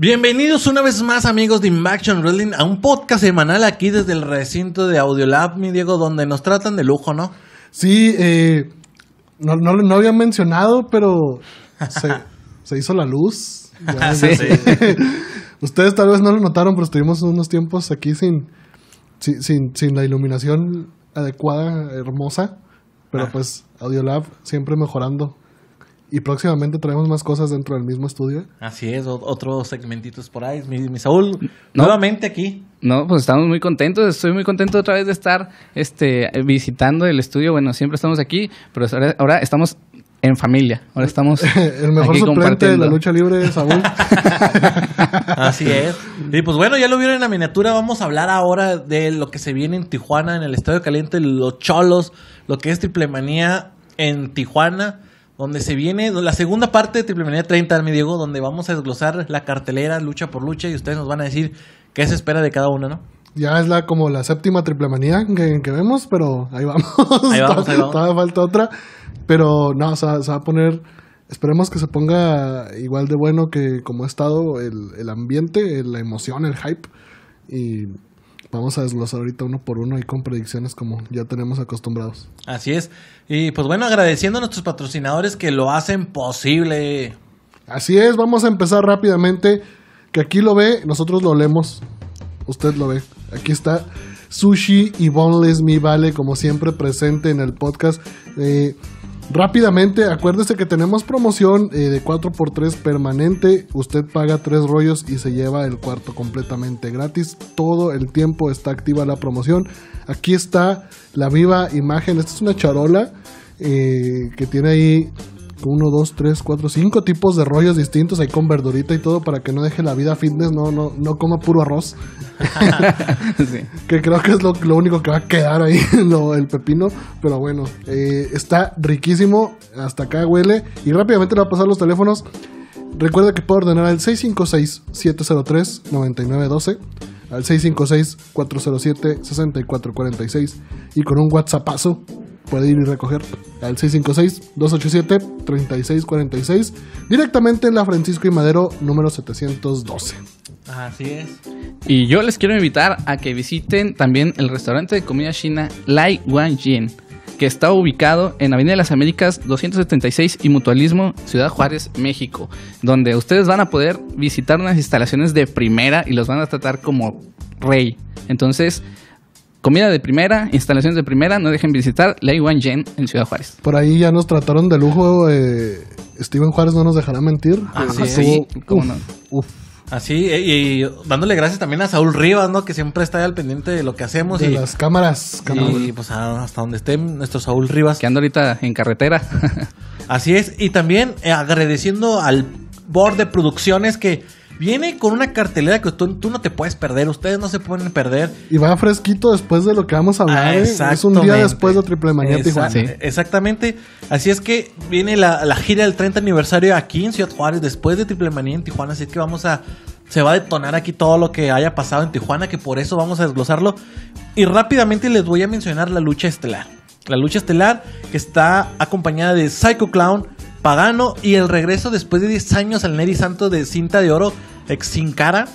Bienvenidos una vez más amigos de Invaction Wrestling a un podcast semanal aquí desde el recinto de Audiolab, mi Diego, donde nos tratan de lujo, ¿no? Sí, eh, no, no, no había mencionado, pero se, hizo la luz. Ah, Ustedes tal vez no lo notaron, pero estuvimos unos tiempos aquí sin, sin, sin, la iluminación adecuada, hermosa. Pero ah. pues Audiolab siempre mejorando. Y próximamente traemos más cosas dentro del mismo estudio. Así es, Otros segmentitos por ahí. Mi, Saúl, nuevamente aquí. No, pues estamos muy contentos. Estoy muy contento otra vez de estar este, visitando el estudio. Bueno, siempre estamos aquí, pero ahora, estamos en familia. Ahora estamos. el mejor suplente de la lucha libre Saúl. Así es. Y pues bueno, ya lo vieron en la miniatura. Vamos a hablar ahora de lo que se viene en Tijuana, en el Estadio Caliente, los cholos, lo que es triplemanía en Tijuana donde se viene la segunda parte de Triple Manía 30, mi Diego, donde vamos a desglosar la cartelera lucha por lucha y ustedes nos van a decir qué se espera de cada uno, ¿no? Ya es la como la séptima Triple Manía que, vemos, pero ahí vamos. Ahí vamos, Todavía falta otra. Pero no, se va a poner... Esperemos que se ponga igual de bueno que como ha estado el, el ambiente, la emoción, el hype. Y Vamos a desglosar ahorita uno por uno y con predicciones como ya tenemos acostumbrados. Así es. Y pues bueno, agradeciendo a nuestros patrocinadores que lo hacen posible. Así es, vamos a empezar rápidamente. Que aquí lo ve, nosotros lo leemos. Usted lo ve. Aquí está Sushi y Boneless Mi Vale, como siempre presente en el podcast. Eh, Rápidamente, acuérdese que tenemos promoción eh, de 4x3 permanente. Usted paga 3 rollos y se lleva el cuarto completamente gratis. Todo el tiempo está activa la promoción. Aquí está la viva imagen. Esta es una charola eh, que tiene ahí uno, dos, tres, cuatro, cinco tipos de rollos distintos ahí con verdurita y todo para que no deje la vida fitness, no, no, no coma puro arroz. Que creo que es lo, único que va a quedar ahí, el pepino. Pero bueno, eh, está riquísimo, hasta acá huele. Y rápidamente le voy a pasar los teléfonos. Recuerda que puedo ordenar al 656-703-9912 al 656-407-6446 y con un WhatsAppazo puede ir y recoger al 656-287-3646 directamente en la Francisco y Madero número 712. Así es. Y yo les quiero invitar a que visiten también el restaurante de comida china Lai Wan Jin, que está ubicado en Avenida de las Américas 276 y Mutualismo, Ciudad Juárez, México, donde ustedes van a poder visitar unas instalaciones de primera y los van a tratar como rey. Entonces, Comida de primera, instalaciones de primera, no dejen visitar Ley One Gen en Ciudad Juárez. Por ahí ya nos trataron de lujo, eh, Steven Juárez no nos dejará mentir. Ah, Así, eh, y, dándole gracias también a Saúl Rivas, ¿no? Que siempre está al pendiente de lo que hacemos. De y las cámaras. Y pues ah, hasta donde estén nuestro Saúl Rivas. Que anda ahorita en carretera. Así es, y también eh, agradeciendo al Board de Producciones que Viene con una cartelera que tú, no te puedes perder, ustedes no se pueden perder. Y va fresquito después de lo que vamos a hablar. ¿eh? Es un día después de Triple Manía Tijuana. Exactamente. Así es que viene la, la, gira del 30 aniversario aquí en Ciudad Juárez, después de Triple Manía en Tijuana. Así que vamos a. Se va a detonar aquí todo lo que haya pasado en Tijuana, que por eso vamos a desglosarlo. Y rápidamente les voy a mencionar la lucha estelar. La lucha estelar que está acompañada de Psycho Clown Pagano y el regreso después de 10 años al Neri Santo de cinta de oro ex sin cara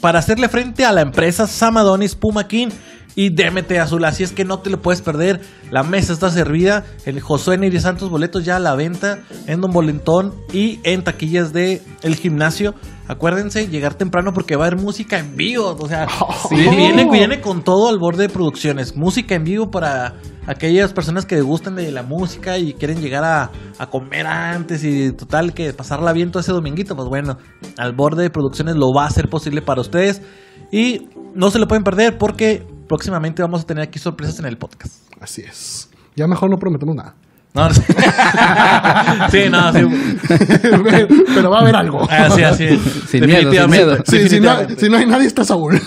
para hacerle frente a la empresa Samadonis King y démete Azul. Así es que no te lo puedes perder. La mesa está servida. El Josué Neri Santos boletos ya a la venta en Don Bolentón y en taquillas de el gimnasio. Acuérdense, llegar temprano porque va a haber música en vivo. O sea, oh. viene, con todo al borde de producciones. Música en vivo para aquellas personas que gustan de la música y quieren llegar a, comer antes y total que pasarla bien todo ese dominguito. Pues bueno, al borde de producciones lo va a hacer posible para ustedes. Y no se lo pueden perder porque próximamente vamos a tener aquí sorpresas en el podcast. Así es. Ya mejor no prometemos nada. No, no. sí, no, sí. Pero va a haber algo. Así, así. Sin Miedo, sin miedo. Sí, si, no, hay nadie, está Saúl. la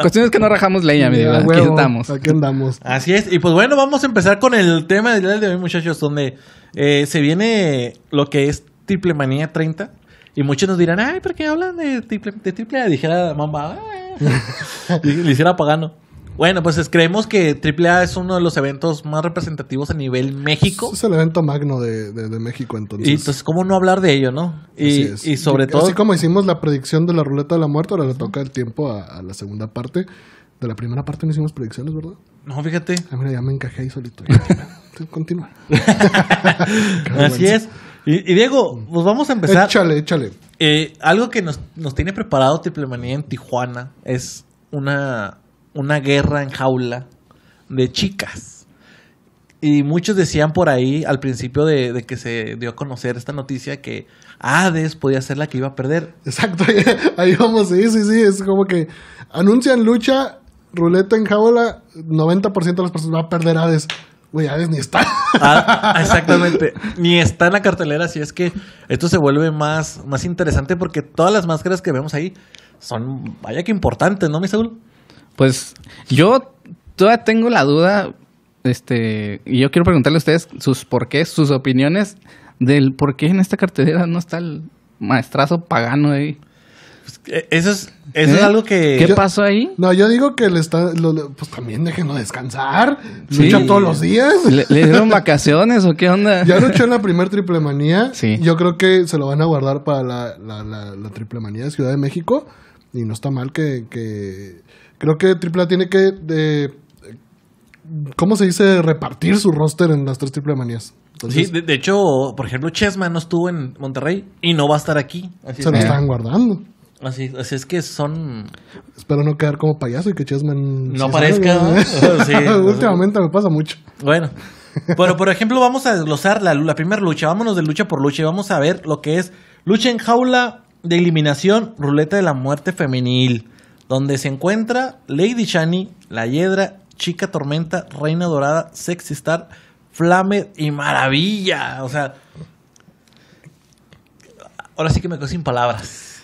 cuestión es que no rajamos leña, mi Aquí andamos. Aquí andamos. Así es. Y pues bueno, vamos a empezar con el tema del día de hoy, muchachos, donde eh, se viene lo que es Triple Manía 30. Y muchos nos dirán, ay, ¿por qué hablan de triple, de triple A? Dijera mamá, ah, eh". y le hiciera pagano. Bueno, pues creemos que triple A es uno de los eventos más representativos a nivel México. Es el evento magno de, México, entonces. Y entonces, pues, ¿cómo no hablar de ello, no? Y, y sobre todo. Así como hicimos la predicción de la ruleta de la muerte, ahora le toca el tiempo a, la segunda parte. De la primera parte no hicimos predicciones, ¿verdad? No, fíjate. Ah, mira, ya me encajé ahí solito. Continúa. Así es. Y, Diego, mm. pues vamos a empezar. Échale, échale. Eh, algo que nos, tiene preparado Manía en Tijuana es una, una guerra en jaula de chicas. Y muchos decían por ahí, al principio de, que se dio a conocer esta noticia, que Hades podía ser la que iba a perder. Exacto, ahí vamos, sí, sí, sí, es como que anuncian lucha, ruleta en jaula, 90% de las personas va a perder Hades. Güey, a ni está. Ah, exactamente. Ni está en la cartelera, así es que esto se vuelve más, más interesante porque todas las máscaras que vemos ahí son, vaya que importantes, ¿no, mi Saúl? Pues yo todavía tengo la duda, este, y yo quiero preguntarle a ustedes sus por qué, sus opiniones del por qué en esta cartelera no está el maestrazo pagano ahí. Eh, eso es, eso es ¿Eh? algo que. ¿Qué pasó ahí? No, yo digo que le está. pues también déjenlo descansar. Lucha todos los días. ¿Le, dieron vacaciones o qué onda? Ya luchó en la primer triple manía. Sí. Yo creo que se lo van a guardar para la, triple manía de Ciudad de México. Y no está mal que. que... creo que Triple A tiene que. ¿Cómo se dice? Repartir su roster en las tres triple manías. sí, de, hecho, por ejemplo, Chesma no estuvo en Monterrey y no va a estar aquí. se lo eh. están guardando. Así, es que son. Espero no quedar como payaso y que Chessman. No parezca. Últimamente me pasa mucho. Bueno. Pero por ejemplo, vamos a desglosar la, la primera lucha. Vámonos de lucha por lucha y vamos a ver lo que es lucha en jaula de eliminación, ruleta de la muerte femenil. Donde se encuentra Lady Shani, La Hiedra, Chica Tormenta, Reina Dorada, Sexy Star, Flame y Maravilla. O sea. Ahora sí que me quedo sin palabras.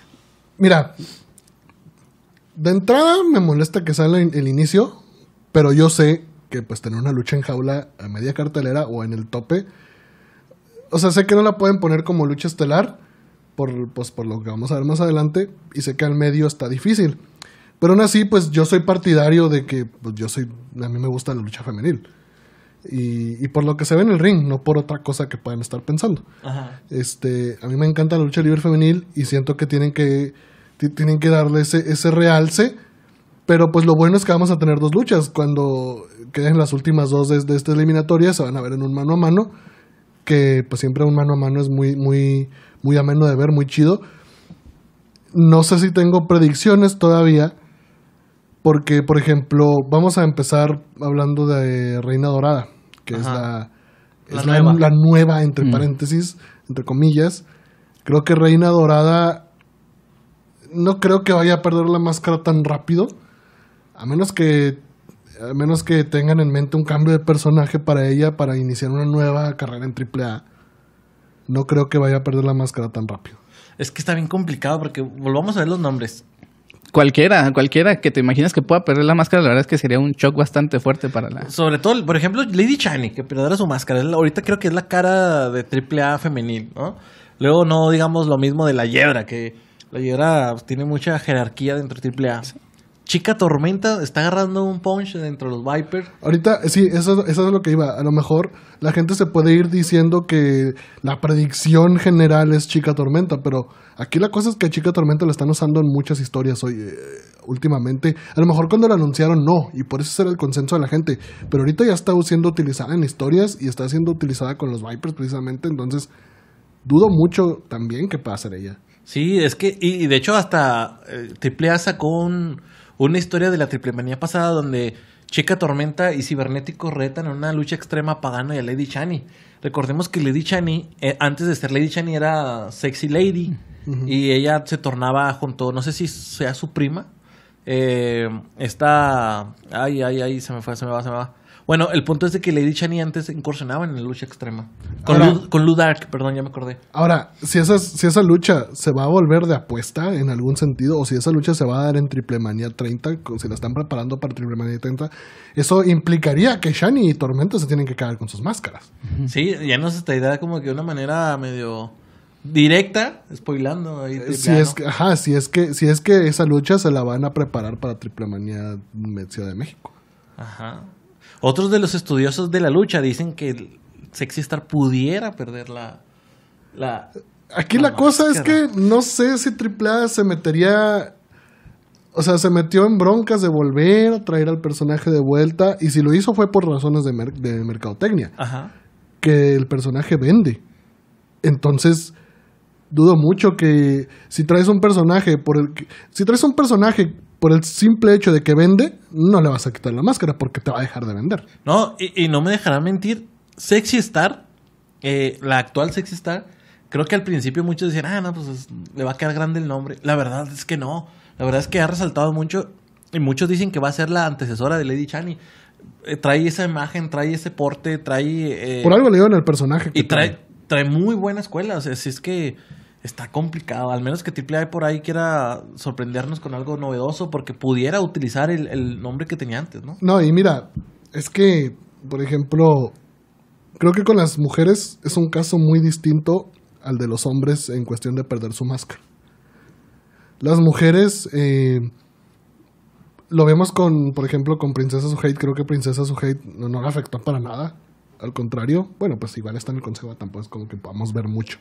Mira, de entrada me molesta que salga el inicio, pero yo sé que pues tener una lucha en jaula a media cartelera o en el tope, o sea, sé que no la pueden poner como lucha estelar, por, pues, por lo que vamos a ver más adelante, y sé que al medio está difícil. Pero aún así, pues yo soy partidario de que pues, yo soy, a mí me gusta la lucha femenil. Y, por lo que se ve en el ring, no por otra cosa que puedan estar pensando. Este, a mí me encanta la lucha libre femenil y siento que tienen que, tienen que darle ese, realce. Pero pues lo bueno es que vamos a tener dos luchas. Cuando queden las últimas dos de, esta eliminatoria, se van a ver en un mano a mano. Que pues siempre un mano a mano es muy, muy, muy ameno de ver, muy chido. No sé si tengo predicciones todavía. Porque, por ejemplo, vamos a empezar hablando de Reina Dorada que es la, la, nueva. entre mm. paréntesis, entre comillas. Creo que Reina Dorada no creo que vaya a perder la máscara tan rápido, a menos que a menos que tengan en mente un cambio de personaje para ella para iniciar una nueva carrera en AAA. No creo que vaya a perder la máscara tan rápido. Es que está bien complicado porque volvamos a ver los nombres cualquiera, cualquiera que te imaginas que pueda perder la máscara, la verdad es que sería un shock bastante fuerte para la. Sobre todo, por ejemplo, Lady Chani, que perdiera su máscara. Ahorita creo que es la cara de AAA femenil, ¿no? Luego no digamos lo mismo de la Yebra, que la Yebra tiene mucha jerarquía dentro de AAA. Chica Tormenta está agarrando un punch dentro de los Vipers. Ahorita, sí, eso, eso es lo que iba. A lo mejor la gente se puede ir diciendo que la predicción general es Chica Tormenta, pero Aquí la cosa es que a Chica Tormenta la están usando en muchas historias hoy, eh, últimamente. A lo mejor cuando la anunciaron no, y por eso era el consenso de la gente. Pero ahorita ya está siendo utilizada en historias y está siendo utilizada con los Vipers precisamente. Entonces, dudo mucho también que pueda ser ella. Sí, es que, y, de hecho hasta eh, triple AAA sacó una historia de la triple manía pasada donde Chica Tormenta y Cibernético retan en una lucha extrema pagana de Lady Chani. Recordemos que Lady Chani, eh, antes de ser Lady Chani, era Sexy Lady. Y ella se tornaba junto, no sé si sea su prima. Eh, Está... Ay, ay, ay, se me fue, se me va, se me va. Bueno, el punto es de que Lady Shani antes incursionaba en la lucha extrema. Con, Ludark, perdón, ya me acordé. Ahora, si esa, si esa lucha se va a volver de apuesta en algún sentido, o si esa lucha se va a dar en Triple Manía 30, si la están preparando para Triple Manía 30, eso implicaría que Shani y Tormenta se tienen que quedar con sus máscaras. Sí, ya nos está idea como que de una manera medio directa, spoilando ahí si es que, ajá, es que, si es que esa lucha se la van a preparar para Triple Manía de México. Ajá. Otros de los estudiosos de la lucha dicen que el Sexy Star pudiera perder la... Aquí la, cosa es que no sé si AAA se metería... O sea, se metió en broncas de volver a traer al personaje de vuelta. Y si lo hizo fue por razones de, mercadotecnia. Ajá. Que el personaje vende. Entonces dudo mucho que si traes un personaje por el si traes un personaje por el simple hecho de que vende, no le vas a quitar la máscara porque te va a dejar de vender. No, y, no me dejará mentir. Sexy Star, eh, la actual Sexy Star, creo que al principio muchos decían, ah, no, pues le va a quedar grande el nombre. La verdad es que no. La verdad es que ha resaltado mucho y muchos dicen que va a ser la antecesora de Lady Chani. Eh, trae esa imagen, trae ese porte, trae... Eh, por algo le en el personaje. y trae, trae, muy buena escuela. O si es que está complicado. Al menos que AAA por ahí quiera sorprendernos con algo novedoso porque pudiera utilizar el, nombre que tenía antes, ¿no? No, y mira, es que, por ejemplo, creo que con las mujeres es un caso muy distinto al de los hombres en cuestión de perder su máscara. Las mujeres eh, lo vemos con, por ejemplo, con Princesa Suhate. Creo que Princesa Suhate no, no le afectó para nada. Al contrario, bueno, pues igual está en el consejo, tampoco es como que podamos ver mucho.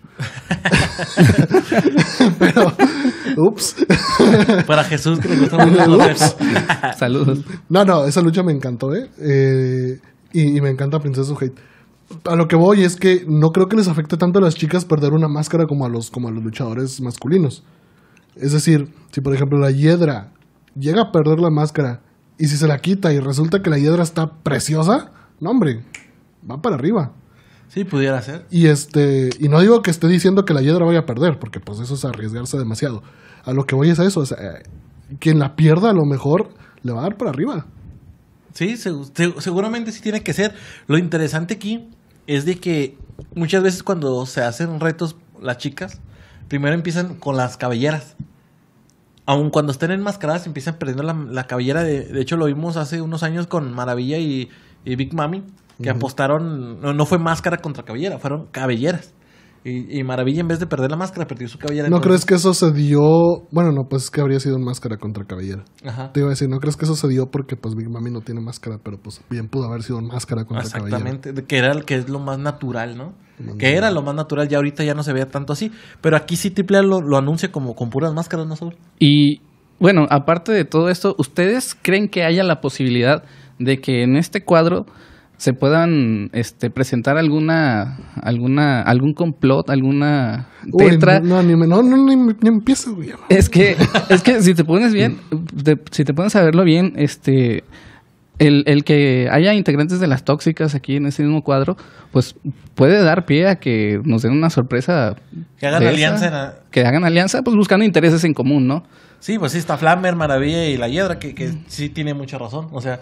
Pero, ups. Para Jesús, que le gusta mucho Saludos. No, no, esa lucha me encantó, ¿eh? eh y, me encanta Princesa Hate. A lo que voy es que no creo que les afecte tanto a las chicas perder una máscara como a los, como a los luchadores masculinos. Es decir, si por ejemplo la hiedra llega a perder la máscara y si se la quita y resulta que la hiedra está preciosa, no, hombre, va para arriba. Sí, pudiera ser. Y este, y no digo que esté diciendo que la Yedra vaya a perder, porque pues eso es arriesgarse demasiado. A lo que voy es a eso, eh, quien la pierda a lo mejor le va a dar para arriba. Sí, seguramente sí tiene que ser. Lo interesante aquí es de que muchas veces cuando se hacen retos las chicas, primero empiezan con las cabelleras. Aun cuando estén enmascaradas empiezan perdiendo la, la cabellera. De, de, hecho lo vimos hace unos años con Maravilla y, y Big Mami que apostaron, no, no, fue máscara contra cabellera, fueron cabelleras. Y, Maravilla en vez de perder la máscara, perdió su cabellera. ¿No crees que eso se dio? Bueno, no, pues es que habría sido máscara contra cabellera. Te iba a decir, ¿no crees que eso se dio? Porque pues Big Mami no tiene máscara, pero pues bien pudo haber sido máscara contra cabellera. Exactamente, que era el que es lo más natural, ¿no? Que era lo más natural, ya ahorita ya no se veía tanto así. Pero aquí sí Triple A lo, anuncia como con puras máscaras, ¿no, solo Y bueno, aparte de todo esto, ¿ustedes creen que haya la posibilidad de que en este cuadro se puedan este, presentar alguna, alguna, algún complot, alguna tetra. no, ni, no, no, ni, empiezo, Es que, es que si te pones bien, si te pones a verlo bien, este, el, el, que haya integrantes de las tóxicas aquí en ese mismo cuadro, pues puede dar pie a que nos den una sorpresa. Que hagan alianza. Que hagan alianza, pues buscando intereses en común, ¿no? Sí, pues sí, está Flammer, Maravilla y la Hiedra, que sí tiene mucha razón. O sea,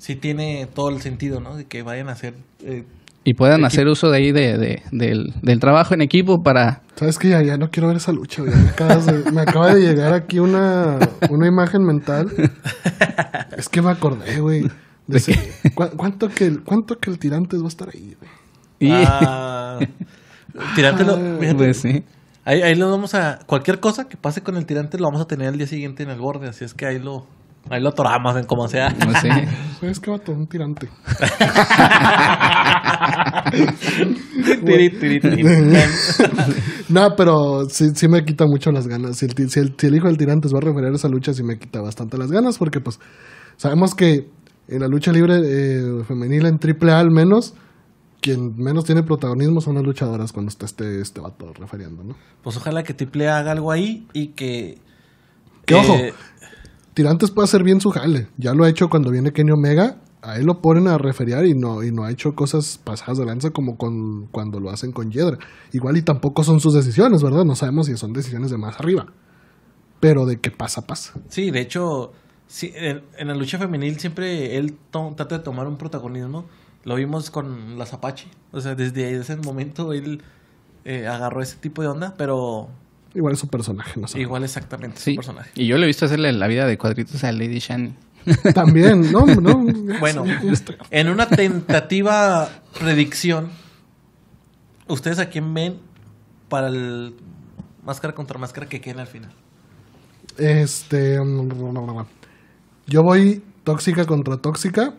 sí tiene todo el sentido, ¿no? De que vayan a hacer... Eh, y puedan hacer uso de ahí de, del, trabajo en equipo para... Sabes que ya, no quiero ver esa lucha, güey. Me, acaba de llegar aquí una, imagen mental. Es que me acordé, güey. cuánto, que el, ¿Cuánto que el va a estar ahí, güey? Y... Ah, tirante lo. Ah, pues ahí, ahí lo vamos a... Cualquier cosa que pase con el tirante lo vamos a tener el día siguiente en el borde, así es que ahí lo... Ahí lo atoramos en como sea. No Es que vato, un tirante. no, pero sí, me quita mucho las ganas. Si el, si el, hijo del tirante se va a referir a esa lucha, sí me quita bastante las ganas, porque pues sabemos que en la lucha libre eh, femenil, en triple A al menos, quien menos tiene protagonismo son las luchadoras cuando está este, va este vato refiriendo, ¿no? Pues ojalá que triple A haga algo ahí y que... Que ojo, eh, Tirantes puede hacer bien su jale. Ya lo ha hecho cuando viene Kenny Omega. A él lo ponen a referiar y no, y no ha hecho cosas pasadas de lanza como con, cuando lo hacen con Yedra. Igual y tampoco son sus decisiones, ¿verdad? No sabemos si son decisiones de más arriba. Pero de qué pasa, pasa. Sí, de hecho, sí, en, la lucha femenil siempre él trata de tomar un protagonismo. Lo vimos con las Apache. O sea, desde ese momento él eh, agarró ese tipo de onda, pero Igual es su personaje, no sé. Igual exactamente sí. su personaje. Y yo lo he visto hacerle la vida de cuadritos a Lady Shani. También, no, no. bueno, en una tentativa predicción, ¿ustedes a quién ven para el máscara contra máscara que quede al final? Este. Mm, yo voy tóxica contra tóxica.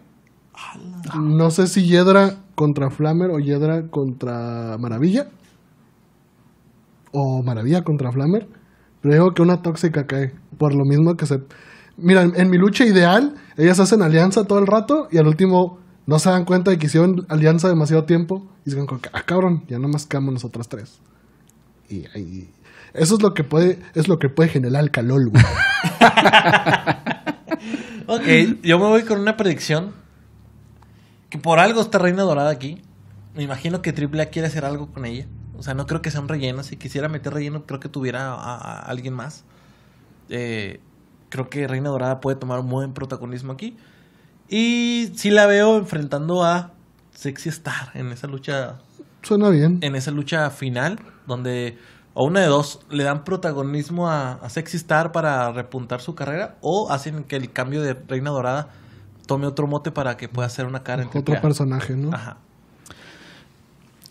No sé si Yedra contra Flamer o Yedra contra Maravilla o Maravilla contra Flammer. Pero digo que una tóxica cae. Por lo mismo que se. Mira, en, mi lucha ideal, ellas hacen alianza todo el rato y al último no se dan cuenta de que hicieron alianza demasiado tiempo y dicen, ah, cabrón, ya nomás quedamos nosotras tres. Y, ahí eso es lo que puede, es lo que puede generar el calor, güey. ok, yo me voy con una predicción que por algo está Reina Dorada aquí. Me imagino que Triple A quiere hacer algo con ella. O sea, no creo que sea un relleno. Si quisiera meter relleno, creo que tuviera a, alguien más. Eh, creo que Reina Dorada puede tomar un buen protagonismo aquí. Y sí la veo enfrentando a Sexy Star en esa lucha. Suena bien. En esa lucha final, donde o una de dos, le dan protagonismo a, Sexy Star para repuntar su carrera, o hacen que el cambio de Reina Dorada tome otro mote para que pueda hacer una cara en Otro personaje, ¿no? Ajá.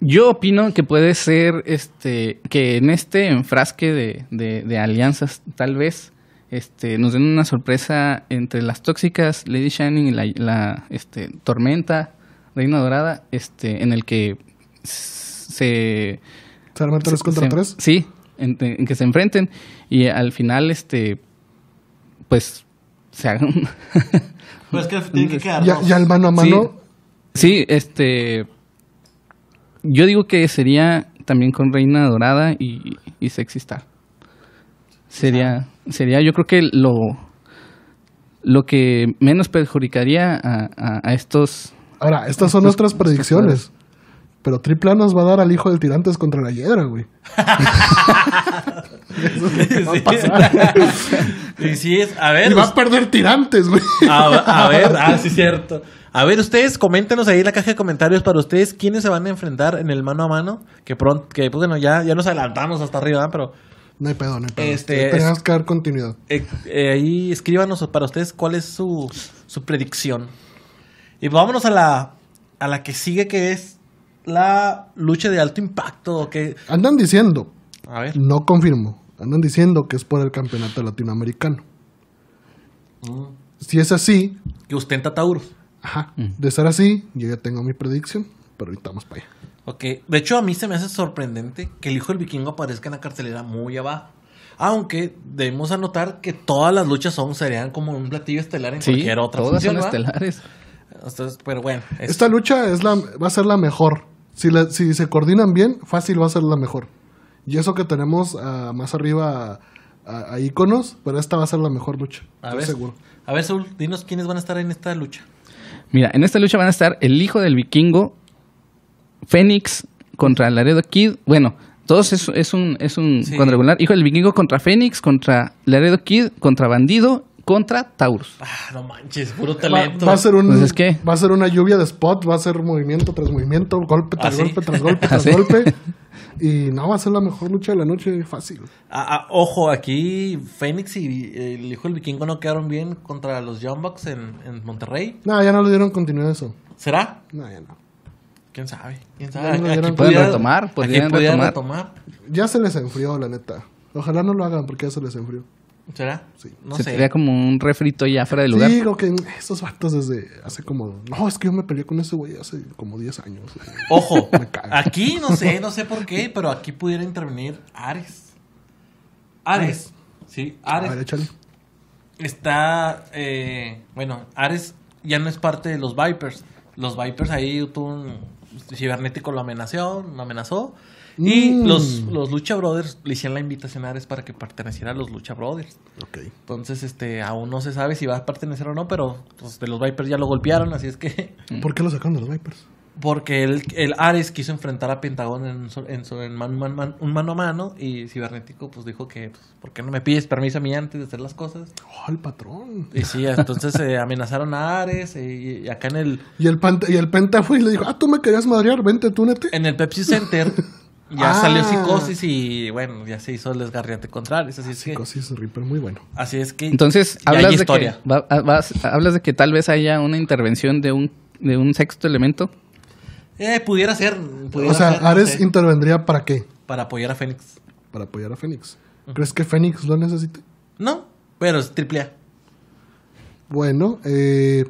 Yo opino que puede ser este que en este enfrasque de, alianzas, tal vez este, nos den una sorpresa entre las tóxicas, Lady Shining y la, la este, Tormenta, Reina Dorada, este, en el que se. ¿Se arman tres contra tres? Sí, en, que se enfrenten y al final, este. Pues se hagan. pues que que quedar. Ya, al mano a mano. sí este yo digo que sería también con Reina Dorada y, y Sería, sería yo creo que lo, lo que menos perjudicaría a, estos... Ahora, estas son nuestras predicciones. Pero Tripla nos va a dar al hijo del tirantes contra la hiedra, güey. Eso a Y ver. va a perder tirantes, güey. A, a ver, ah, sí, cierto. A ver, ustedes, coméntenos ahí en la caja de comentarios para ustedes quiénes se van a enfrentar en el mano a mano. Que pronto, que pues, bueno, ya, ya nos adelantamos hasta arriba, pero. No hay pedo, no hay pedo. Este, Tenemos que dar continuidad. Eh, eh, ahí escríbanos para ustedes cuál es su, su predicción. Y vámonos a la, a la que sigue, que es la lucha de alto impacto. Que... Andan diciendo. No confirmo. Andan diciendo que es por el campeonato latinoamericano. Mm. Si es así. Que ostenta Taurus. Ajá. De ser así, yo ya tengo mi predicción, pero ahorita vamos para allá. Ok. De hecho, a mí se me hace sorprendente que el hijo del vikingo aparezca en la cartelera muy abajo. Aunque debemos anotar que todas las luchas son serían como un platillo estelar en cualquier otra todas son estelares. pero bueno. Esta lucha es la, va a ser la mejor. Si, si se coordinan bien, fácil va a ser la mejor. Y eso que tenemos ah, más arriba a, iconos, pero esta va a ser la mejor lucha. A ver, seguro. A ver, dinos quiénes van a estar en esta lucha. Mira, en esta lucha van a estar el hijo del vikingo, Fénix contra Laredo Kid. Bueno, todos es, es un, es un Hijo del vikingo contra Fénix, contra Laredo Kid, contra Bandido contra Taurus. Ah, no manches, puro talento. Va, a ser un, pues va a ser una lluvia de spot, va a ser movimiento tras movimiento, golpe tras ¿Ah, golpe, tras golpe, tras ¿Ah, golpe. Y no, va a ser la mejor lucha de la noche fácil. Ah, ojo, aquí Fénix y eh, el hijo del vikingo no quedaron bien contra los Young Bucks en, en Monterrey. No, ya no le dieron continuidad a eso. ¿Será? No, ya no. ¿Quién sabe? ¿Quién sabe? No aquí pueden retomar, podrían retomar. Ya se les enfrió, la neta. Ojalá no lo hagan porque ya se les enfrió. ¿Será? Sí. No se sé. como un refrito ya fuera de lugar. Sí, creo que esos vatos desde hace como. No, es que yo me peleé con ese güey hace como 10 años. Ojo, aquí no sé, no sé por qué, pero aquí pudiera intervenir Ares. Ares, sí, Ares. Está. Eh, bueno, Ares ya no es parte de los Vipers. Los Vipers ahí tuvo un cibernético lo amenazó, lo amenazó y mm. los, los Lucha Brothers le hicieron la invitación a Ares para que perteneciera a los Lucha Brothers. Ok. Entonces, este, aún no se sabe si va a pertenecer o no, pero pues, de los Vipers ya lo golpearon, así es que. Mm. ¿Por qué lo sacaron de los Vipers? Porque el, el Ares quiso enfrentar a Pentagón en, en, un mano a mano y Cibernético pues dijo que, pues, ¿por qué no me pides permiso a mí antes de hacer las cosas? ¡Oh, el patrón! Y sí, entonces eh, amenazaron a Ares eh, y, acá en el... Y el, y el Penta fue y le dijo, ah, tú me querías madrear, vente, túnete. En el Pepsi Center Ya salió ah. Psicosis y bueno, ya se hizo el desgarriante contra Ares. Así es psicosis muy bueno. Así es que. Entonces, hablas de, que, ah, hablas de que tal vez haya una intervención de un, sexto elemento. Eh, pudiera ser. o sea, Ares intervendría para qué? Para apoyar a Fénix. Para apoyar a Fénix. ¿Crees que Fénix lo necesite? No, pero es triple A. Bueno, eh,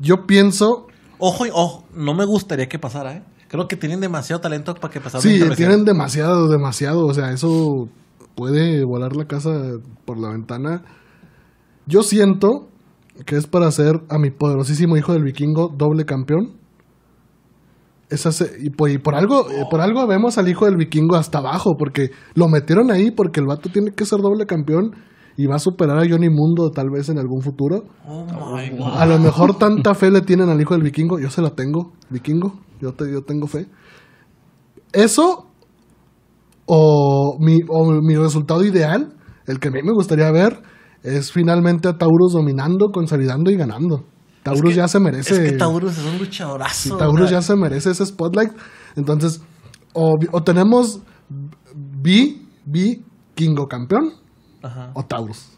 yo pienso. Ojo, ojo, no me gustaría que pasara, ¿eh? creo que tienen demasiado talento para que pasara. Sí, tienen demasiado, demasiado. O sea, eso puede volar la casa por la ventana. Yo siento que es para hacer a mi poderosísimo hijo del vikingo doble campeón. y, por, algo eh, por algo vemos al hijo del vikingo hasta abajo, porque lo metieron ahí porque el vato tiene que ser doble campeón y va a superar a Johnny Mundo tal vez en algún futuro. Oh oh, a lo mejor tanta fe le tienen al hijo del vikingo. Yo se la tengo, vikingo. Yo, te, yo tengo fe. Eso o mi, resultado ideal, el que a mí me gustaría ver, es finalmente a Taurus dominando, consolidando y ganando. Taurus ya se merece. Es que Taurus es un luchadorazo. Taurus ya se merece ese spotlight. Entonces, o, tenemos B, B, Kingo campeón o Taurus?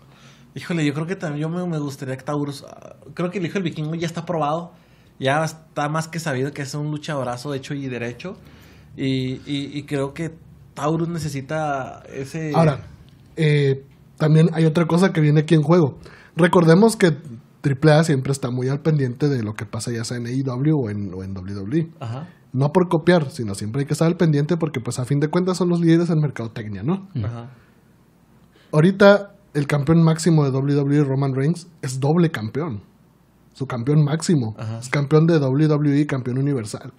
Híjole, yo creo que también yo me, gustaría que Taurus. Ah, creo que el hijo del vikingo ya está probado. Ya está más que sabido que es un luchadorazo hecho y derecho. Y, y, creo que Taurus necesita ese. Ahora, eh, también hay otra cosa que viene aquí en juego. Recordemos que AAA siempre está muy al pendiente de lo que pasa ya sea en AEW o en, en WWE. Ajá. No por copiar, sino siempre hay que estar al pendiente porque pues a fin de cuentas son los líderes en mercadotecnia, ¿no? Ajá ahorita el campeón máximo de WWE, Roman Reigns, es doble campeón. Su campeón máximo. Es campeón de WWE, campeón universal.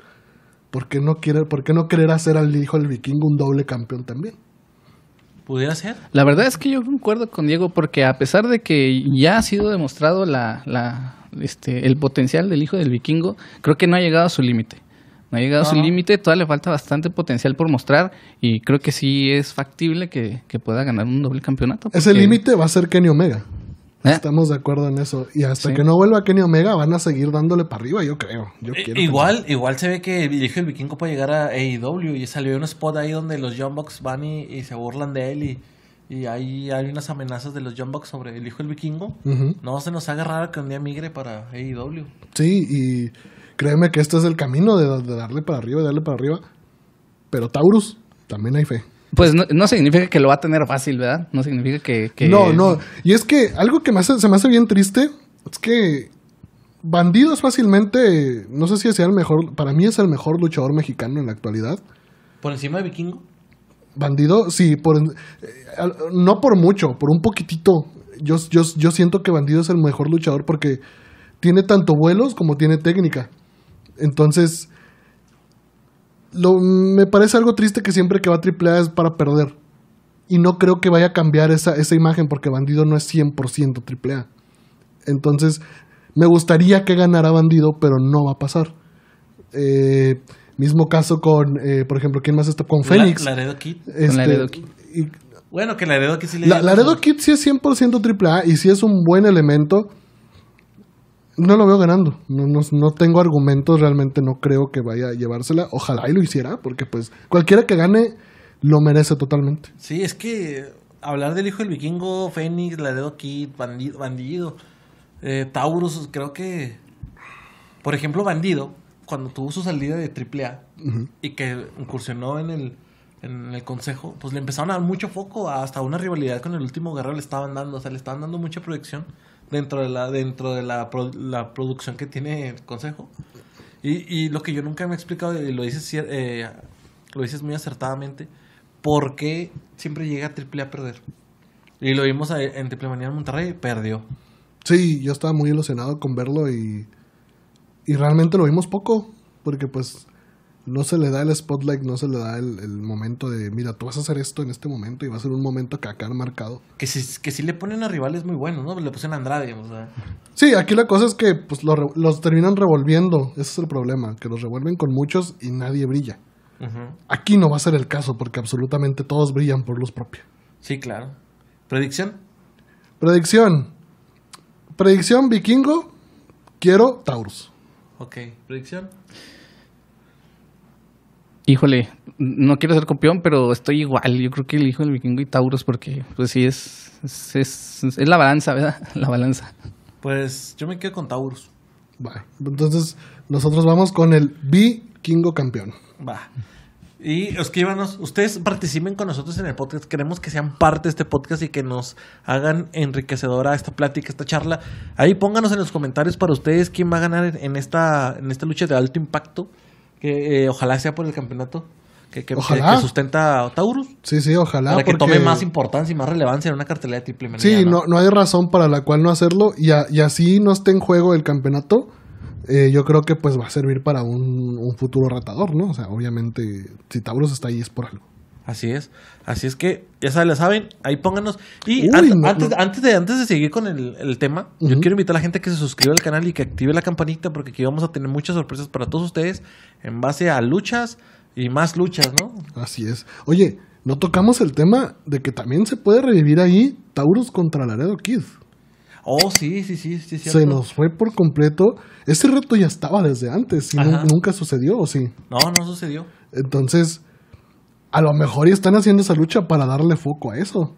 ¿Por qué no, quiere, por qué no querer hacer al hijo del vikingo un doble campeón también? ¿Pudiera ser? La verdad es que yo concuerdo con Diego porque a pesar de que ya ha sido demostrado la, este, el potencial del hijo del vikingo, creo que no ha llegado a su límite ha llegado a su límite, todavía le falta bastante potencial por mostrar y creo que sí es factible que, que pueda ganar un doble campeonato. Ese límite va a ser Kenny Omega. ¿Eh? Estamos de acuerdo en eso. Y hasta que no vuelva Kenny Omega van a seguir dándole para arriba, yo creo. igual, igual se ve que el hijo del vikingo puede llegar a AEW y salió un spot ahí donde los John Box van y, se burlan de él y, ahí hay unas amenazas de los John Box sobre el hijo del vikingo. No se nos haga raro que un día migre para AEW. Sí, y Créeme que este es el camino de, darle para arriba, de darle para arriba. Pero Taurus, también hay fe. Pues no, significa que lo va a tener fácil, ¿verdad? No significa que... No, no. Y es que algo que me se me hace bien triste es que Bandido es fácilmente, no sé si es el mejor, para mí es el mejor luchador mexicano en la actualidad. ¿Por encima de Vikingo? Bandido, sí, por, eh, no por mucho, por un poquitito. yo, yo siento que Bandido es el mejor luchador porque tiene tanto vuelos como tiene técnica. Entonces, lo, me parece algo triste que siempre que va a AAA es para perder. Y no creo que vaya a cambiar esa, esa imagen porque Bandido no es 100% AAA. Entonces, me gustaría que ganara Bandido, pero no va a pasar. Eh, mismo caso con, eh, por ejemplo, ¿quién más está? Con Fénix. La, Laredo Kid. Este, bueno, que Laredo Kid sí le la, Laredo Kid sí es 100% AAA y sí es un buen elemento no lo veo ganando. No, no, tengo argumentos, realmente no creo que vaya a llevársela. Ojalá y lo hiciera, porque pues cualquiera que gane lo merece totalmente. Sí, es que hablar del hijo del vikingo, Fénix, dedo Kid, Bandido, bandido eh, Taurus, creo que, por ejemplo, Bandido, cuando tuvo su salida de AAA y que incursionó en el, en el consejo, pues le empezaron a dar mucho foco, hasta una rivalidad con el último guerrero le estaban dando, o sea, le estaban dando mucha proyección dentro de la dentro de la, la producción que tiene el consejo. Y, y, lo que yo nunca me he explicado, y lo dices, eh, lo dices muy acertadamente, Porque siempre llega Triple a perder? Y lo vimos en Triple Manía en Monterrey, perdió. Sí, yo estaba muy ilusionado con verlo y, y realmente lo vimos poco, porque pues no se le da el spotlight, no se le da el, momento de, mira, tú vas a hacer esto en este momento y va a ser un momento que acá marcado. Que si, que si le ponen a rivales muy bueno, ¿no? Le pusieron a Andrade, o Sí, aquí la cosa es que pues, los terminan revolviendo, ese es el problema, que los revuelven con muchos y nadie brilla. Aquí no va a ser el caso porque absolutamente todos brillan por los propios. Sí, claro. ¿Predicción? Predicción. Predicción vikingo, quiero Taurus. Ok, predicción. Híjole, no quiero ser copión, pero estoy igual. Yo creo que el hijo del vikingo y Tauros, porque pues sí, es, es, la balanza, ¿verdad? La balanza. Pues yo me quedo con Tauros. Va. Entonces, nosotros vamos con el vikingo campeón. Va. Y escríbanos, ustedes participen con nosotros en el podcast. Queremos que sean parte de este podcast y que nos hagan enriquecedora esta plática, esta charla. Ahí pónganos en los comentarios para ustedes quién va a ganar en esta, en esta lucha de alto impacto. Que eh, ojalá sea por el campeonato. Que, sustenta a Taurus. Sí, sí, ojalá. Para que tome más importancia y más relevancia en una cartelera de triple menor. Sí, ¿no? No, hay razón para la cual no hacerlo. Y, así no esté en juego el campeonato. Eh, yo creo que pues va a servir para un, un futuro ratador, ¿no? O sea, obviamente, si Taurus está ahí es por algo. Así es. Así es que, ya saben, saben, ahí pónganos. Y antes, de, antes de seguir con el, tema, yo quiero invitar a la gente que se suscriba al canal y que active la campanita porque aquí vamos a tener muchas sorpresas para todos ustedes en base a luchas y más luchas, ¿no? Así es. Oye, no tocamos el tema de que también se puede revivir ahí Taurus contra Laredo Kid. Oh, sí, sí, sí, sí. Se nos fue por completo. Ese reto ya estaba desde antes y nunca sucedió, ¿o sí? No, no sucedió. Entonces, a lo mejor y están haciendo esa lucha para darle foco a eso.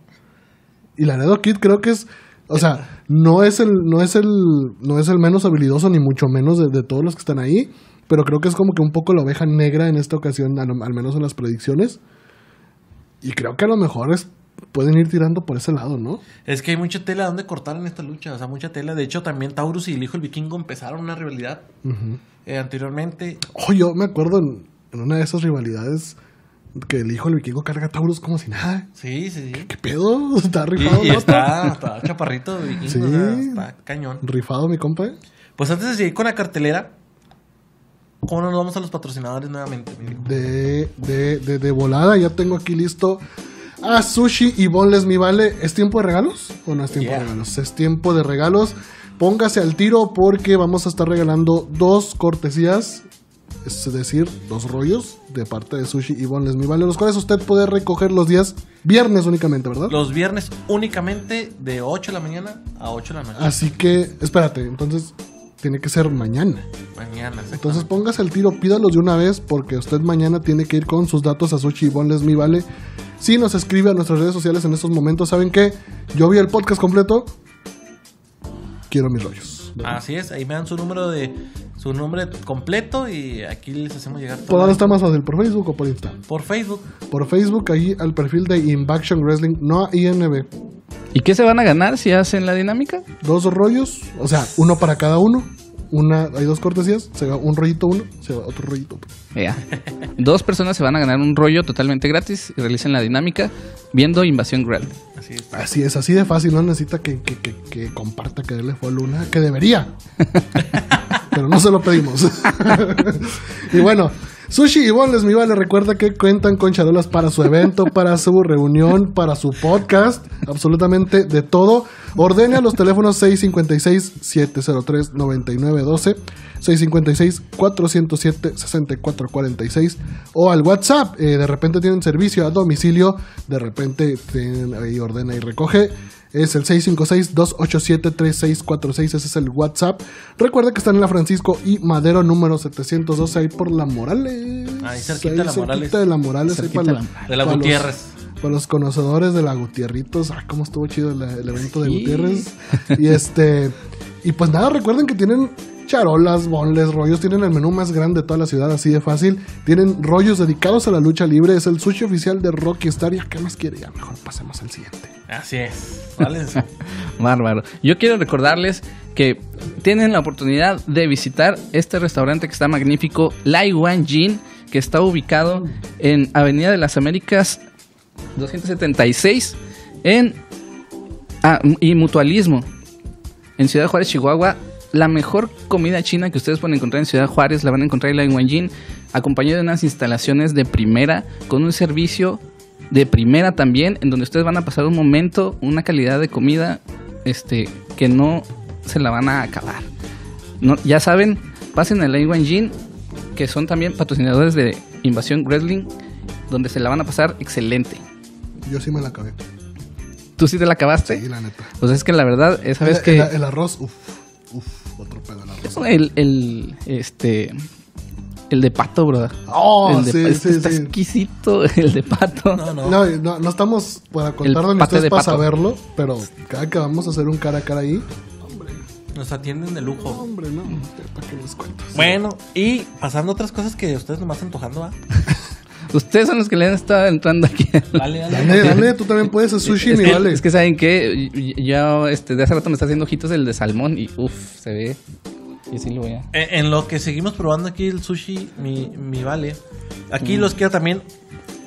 Y Laredo Kid creo que es, o sea, no es el, no es el, no es el menos habilidoso ni mucho menos de, todos los que están ahí, pero creo que es como que un poco la oveja negra en esta ocasión, al, menos en las predicciones. Y creo que a lo mejor es, pueden ir tirando por ese lado, ¿no? Es que hay mucha tela donde cortar en esta lucha, o sea, mucha tela. De hecho, también Taurus y el hijo del vikingo empezaron una rivalidad eh, anteriormente. Oh, yo me acuerdo en una de esas rivalidades que el hijo del vikingo carga Taurus como si nada. Sí, sí, sí. ¿Qué, pedo? Está rifado. está, está, chaparrito vikingo. Sí. está cañón. Rifado, mi compa. Pues antes de seguir con la cartelera, ¿cómo nos vamos a los patrocinadores nuevamente? De, de, de, volada, ya tengo aquí listo. A ah, sushi y bonles mi vale. ¿Es tiempo de regalos o no es tiempo de regalos? Es tiempo de regalos póngase al tiro porque vamos a estar regalando dos cortesías es decir, los rollos de parte de Sushi y Les Mi Vale, los cuales usted puede recoger los días viernes únicamente, ¿verdad? Los viernes únicamente de 8 de la mañana a 8 de la mañana. Así que, espérate, entonces tiene que ser mañana. Mañana, Entonces póngase el tiro, pídalos de una vez porque usted mañana tiene que ir con sus datos a Sushi y les Mi Vale. Si nos escribe a nuestras redes sociales en estos momentos, ¿saben qué? Yo vi el podcast completo. Quiero mis rollos. Así es, ahí me dan su número de su nombre completo y aquí les hacemos llegar ¿Por dónde está más fácil? ¿Por Facebook o por Instagram? Por Facebook. Por Facebook, ahí al perfil de Invaction Wrestling, no INB. ¿Y qué se van a ganar si hacen la dinámica? Dos rollos, o sea, uno para cada uno una, hay dos cortesías, se va un rollito uno, se va otro rollito otro. dos personas se van a ganar un rollo totalmente gratis y realicen la dinámica viendo Invasión Grail. Así es. Así es, así de fácil, no necesita que, que, que, comparta que le fue Luna, que debería. Pero no se lo pedimos. y bueno, Sushi y Bonles Mi Vale recuerda que cuentan con charolas para su evento, para su reunión, para su podcast, absolutamente de todo. Ordena los teléfonos 656-703-9912, 656-407-6446 o al WhatsApp. Eh, de repente tienen servicio a domicilio, de repente tienen, ahí ordena y recoge. Es el 656-287-3646. Ese es el WhatsApp. Recuerda que están en la Francisco y Madero número 712 ahí por la Morales. Ahí cerquita, la cerquita de la Morales. Ahí de la Gutiérrez. para los conocedores de la Gutiérritos Ah, cómo estuvo chido el, evento de Gutiérrez. y este. Y pues nada, recuerden que tienen charolas, bonles, rollos. Tienen el menú más grande de toda la ciudad, así de fácil. Tienen rollos dedicados a la lucha libre. Es el sushi oficial de Rocky Star. ¿Y qué más quiere? Ya mejor pasemos al siguiente. Así es. Bárbaro. Yo quiero recordarles que tienen la oportunidad de visitar este restaurante que está magnífico, Lai Wan Jin, que está ubicado en Avenida de las Américas 276 en ah, y Mutualismo en Ciudad Juárez, Chihuahua. La mejor comida china que ustedes pueden encontrar en Ciudad Juárez la van a encontrar en Lai Wan Jin, acompañada de unas instalaciones de primera con un servicio de primera también, en donde ustedes van a pasar un momento, una calidad de comida este, que no se la van a acabar. No, ya saben, pasen el Gin, que son también patrocinadores de Invasión Wrestling, donde se la van a pasar excelente. Yo sí me la acabé. ¿Tú sí te la acabaste? Sí, la neta. Pues es que la verdad, esa que. El, arroz, uff, uff, otro pedo el arroz. El, el, este, el de pato, bro. Oh, sí, sí, este está exquisito, el de pato. No, no. No, no, estamos para contarlo ni ustedes para saberlo, pero cada que vamos a hacer un cara a cara ahí. Hombre, nos atienden de lujo. hombre, no, para que les cuento. Bueno, y pasando otras cosas que ustedes nomás antojando, ¿ah? Ustedes son los que le han estado entrando aquí. Dale, dale. Dale, dale tú también puedes hacer sushi, mi vale. Es que saben que yo, este, de hace rato me está haciendo ojitos el de salmón y uff, se ve y sí eh, En, lo que seguimos probando aquí el sushi, mi, vale. Aquí los quiero también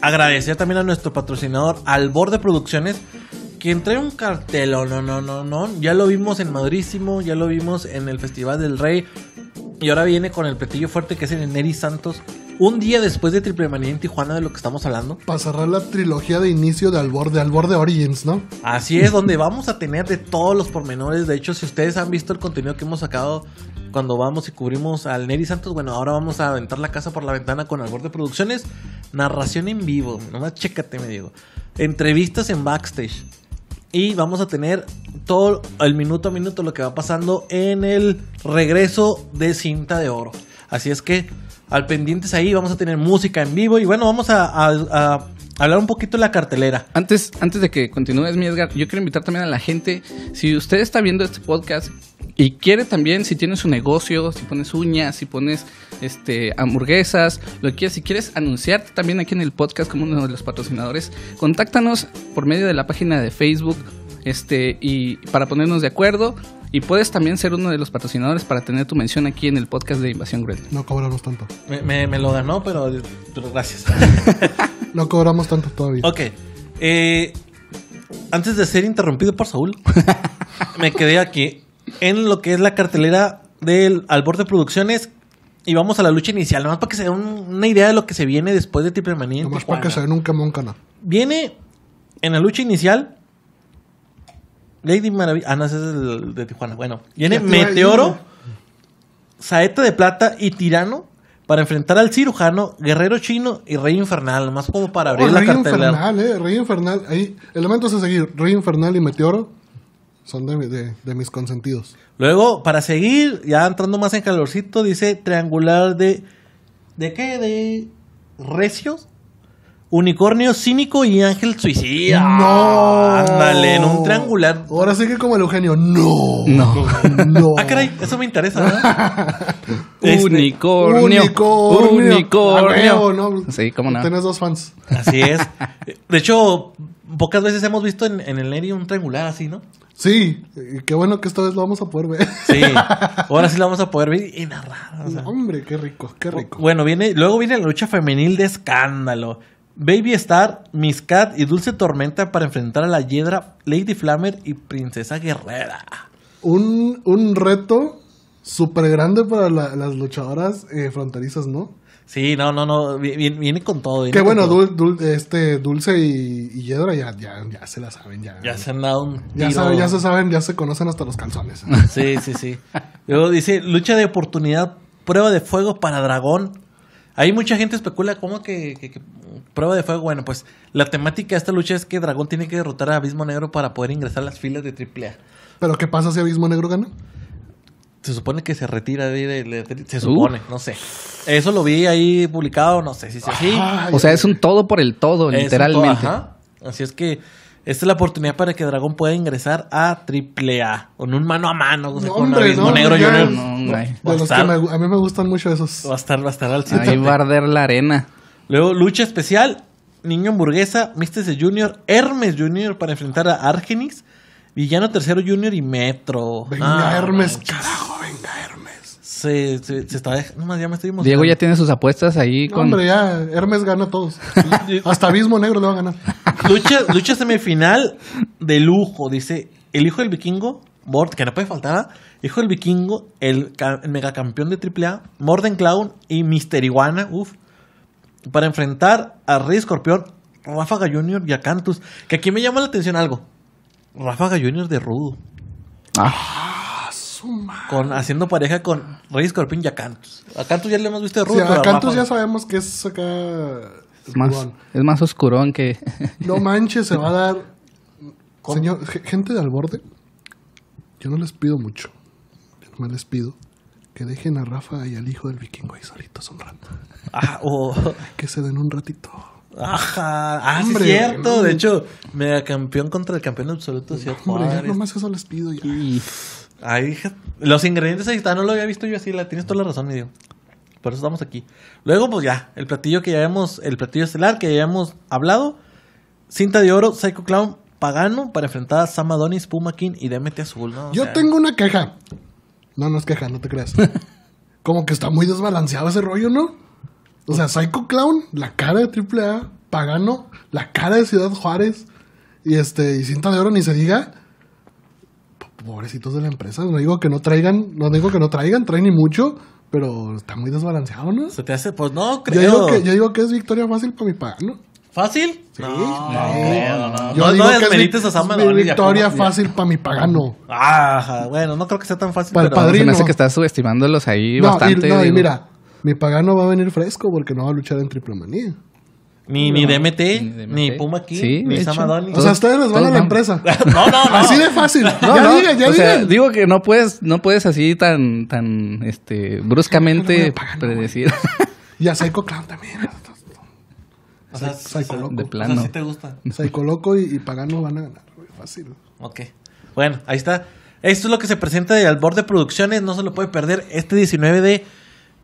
agradecer también a nuestro patrocinador, Albor de Producciones, Que trae un cartel. No, no, no, no. Ya lo vimos en Madrísimo, ya lo vimos en el Festival del Rey. Y ahora viene con el petillo fuerte que es en Neri Santos. Un día después de Triple Manía en Tijuana, de lo que estamos hablando. Pasará la trilogía de inicio de Albor de Origins, ¿no? Así es, donde vamos a tener de todos los pormenores. De hecho, si ustedes han visto el contenido que hemos sacado cuando vamos y cubrimos al Neri Santos, bueno, ahora vamos a aventar la casa por la ventana con de Producciones. Narración en vivo, nomás chécate, me digo. Entrevistas en backstage. Y vamos a tener todo el minuto a minuto lo que va pasando en el regreso de cinta de oro. Así es que al pendientes ahí, vamos a tener música en vivo y bueno, vamos a, hablar un poquito de la cartelera. Antes, antes de que continúes, mi Edgar, yo quiero invitar también a la gente, si usted está viendo este podcast y quiere también, si tienes un negocio, si pones uñas, si pones este, hamburguesas, lo que quieras, si quieres anunciarte también aquí en el podcast como uno de los patrocinadores, contáctanos por medio de la página de Facebook este, y para ponernos de acuerdo. Y puedes también ser uno de los patrocinadores para tener tu mención aquí en el podcast de Invasión Greta. No cobramos tanto. Me, lo ganó, pero, gracias. no cobramos tanto todavía. Ok. Eh, antes de ser interrumpido por Saúl, me quedé aquí en lo que es la cartelera del de Producciones. Y vamos a la lucha inicial, nomás para que se den una idea de lo que se viene después de Triple Manía. Nomás para que se den un nada Viene en la lucha inicial Lady Maravilla. Ah, no, ese es el de Tijuana. Bueno, viene Meteoro, Saeta de Plata y Tirano para enfrentar al cirujano, guerrero chino y rey infernal, más como para abrir oh, la cartelera. Rey infernal, eh, rey infernal. Ahí, elementos a seguir: rey infernal y meteoro. Son de, mis consentidos. Luego, para seguir, ya entrando más en calorcito, dice triangular de. ¿De qué? De. Recios. Unicornio cínico y ángel suicida. ¡No! Ándale, en un triangular. Ahora sí que como el Eugenio. ¡No! No. ah, caray, eso me interesa, este, unicornio. Unicornio. Unicornio. Ah, ¿no? Sí, cómo no. Tienes dos fans. Así es. De hecho, pocas veces hemos visto en, en el Neri un triangular así, ¿no? Sí, qué bueno que esta vez lo vamos a poder ver. Sí, ahora sí lo vamos a poder ver y narrar. hombre, qué rico, qué rico. Bueno, viene, luego viene la lucha femenil de escándalo. Baby Star, Miss Cat y Dulce Tormenta para enfrentar a la Hiedra, Lady Flamer y Princesa Guerrera. Un, un reto súper grande para las luchadoras eh, fronterizas, ¿no? Sí, no, no, no. Viene, con todo. Qué bueno, este, Dulce y, Yedra ya, ya, ya, se la saben. Ya, ya se han dado ya, saben, ya se saben, ya se conocen hasta los calzones. Sí, sí, sí. Luego dice: lucha de oportunidad, prueba de fuego para dragón. Hay mucha gente especula cómo que, prueba de fuego. Bueno, pues la temática de esta lucha es que Dragón tiene que derrotar a Abismo Negro para poder ingresar a las filas de AAA. ¿Pero qué pasa si Abismo Negro gana? se supone que se retira de, e se supone, no sé. Eso lo vi ahí publicado, no sé si es así. O sea, es un todo por el todo, literalmente. Así es que esta es la oportunidad para que Dragón pueda ingresar a AAA con un mano a mano, con hombre, negro Junior. a mí me gustan mucho esos. Va a estar, va a estar al sitio. Ahí va a arder la arena. Luego, lucha especial, Niño Hamburguesa, Místese Junior, Hermes Junior para enfrentar a Argenis Villano Tercero Junior y Metro. Venga Hermes, carajo, venga Hermes. Se, está Diego ya tiene sus apuestas ahí. hombre, ya Hermes gana todos. Hasta Abismo Negro le va a ganar. Lucha, semifinal de lujo. Dice: El hijo del vikingo, Mort, que no puede faltar. ¿ah? Hijo del vikingo, el, megacampeón de AAA, Morden Clown y Mister Iguana. Uf. Para enfrentar a Rey Escorpión, Ráfaga Junior y a Cantus. Que aquí me llama la atención algo. Rafa Junior de Rudo. Ah, ah suma. Con, haciendo pareja con Rey Scorpion y Acantus. ya le hemos visto de Rudo. Sí, ya sabemos que es acá. Es más, oscurón que. No manches, se va a dar. Señor, gente de al borde, yo no les pido mucho. Yo no les pido que dejen a Rafa y al hijo del vikingo ahí solitos un rato. Ah, oh. Que se den un ratito ah, cierto. de hecho, mega campeón contra el campeón absoluto. Sí, hombre, ya nomás eso les pido. Ya. los ingredientes ahí están, no lo había visto yo así. La tienes toda la razón, mi Por eso estamos aquí. Luego, pues ya, el platillo que ya hemos, el platillo estelar que ya hablado. Cinta de oro, Psycho Clown, Pagano para enfrentar a Sam Adonis, Puma King y DMT Azul, yo tengo una queja. No, no es queja, no te creas. Como que está muy desbalanceado ese rollo, ¿no? O sea, Psycho Clown, la cara de AAA, Pagano, la cara de Ciudad Juárez y este y Cinta de Oro ni se diga. Pobrecitos de la empresa, no digo que no traigan, no digo que no traigan, traen ni mucho, pero está muy desbalanceado, ¿no? Se te hace, pues no, creo. Yo digo que, yo digo que es victoria fácil para mi Pagano. ¿Fácil? Sí. No, no, no. Yo digo que es, victoria fácil para mi pagano. Ajá, bueno, no creo que sea tan fácil. Para el padrino. que estás subestimándolos ahí no, bastante. no, y mira, mi Pagano va a venir fresco porque no va a luchar en triple manía. Ni, ni, DMT, ni, Puma King, ni Samadoni. O sea, ustedes les van a la empresa. no, no, no. Así de fácil. No, ya no. ya digo que no puedes, no puedes así tan, tan este, bruscamente predecir. y a Psycho Clown también. O sea, Psycho Loco. De plano. te gusta. Psycho Loco y, Pagano van a ganar. Fácil. Ok. Bueno, ahí está. Esto es lo que se presenta de Albor de Producciones. No se lo puede perder este 19 de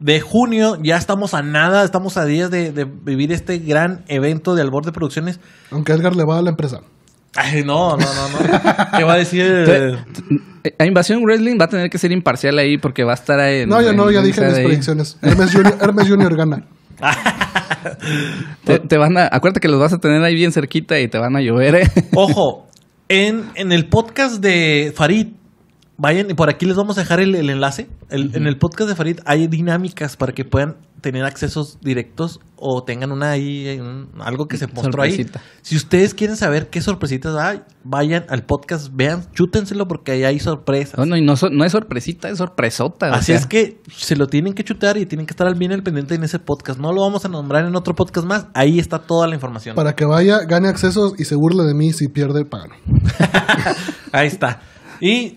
de junio, ya estamos a nada, estamos a días de, vivir este gran evento de Albor de Producciones. Aunque Edgar le va a la empresa. no, no, no, no. ¿Qué va a decir? A Invasión Wrestling va a tener que ser imparcial ahí porque va a estar ahí. no, ya no, ya dije mis predicciones. Hermes Junior, gana. te, van a, acuérdate que los vas a tener ahí bien cerquita y te van a llover. ¿eh? Ojo, en, en el podcast de Farid Vayan, y por aquí les vamos a dejar el, enlace. En el podcast de Farid hay dinámicas para que puedan tener accesos directos o tengan una ahí, algo que se mm, mostró ahí. Si ustedes quieren saber qué sorpresitas hay, vayan al podcast, vean, chútenselo porque ahí hay sorpresas. Bueno, y no, no es sorpresita, es sorpresota. Así es que se lo tienen que chutar y tienen que estar al bien al pendiente en ese podcast. No lo vamos a nombrar en otro podcast más, ahí está toda la información. Para que vaya, gane accesos y se burle de mí si pierde el ahí está. Y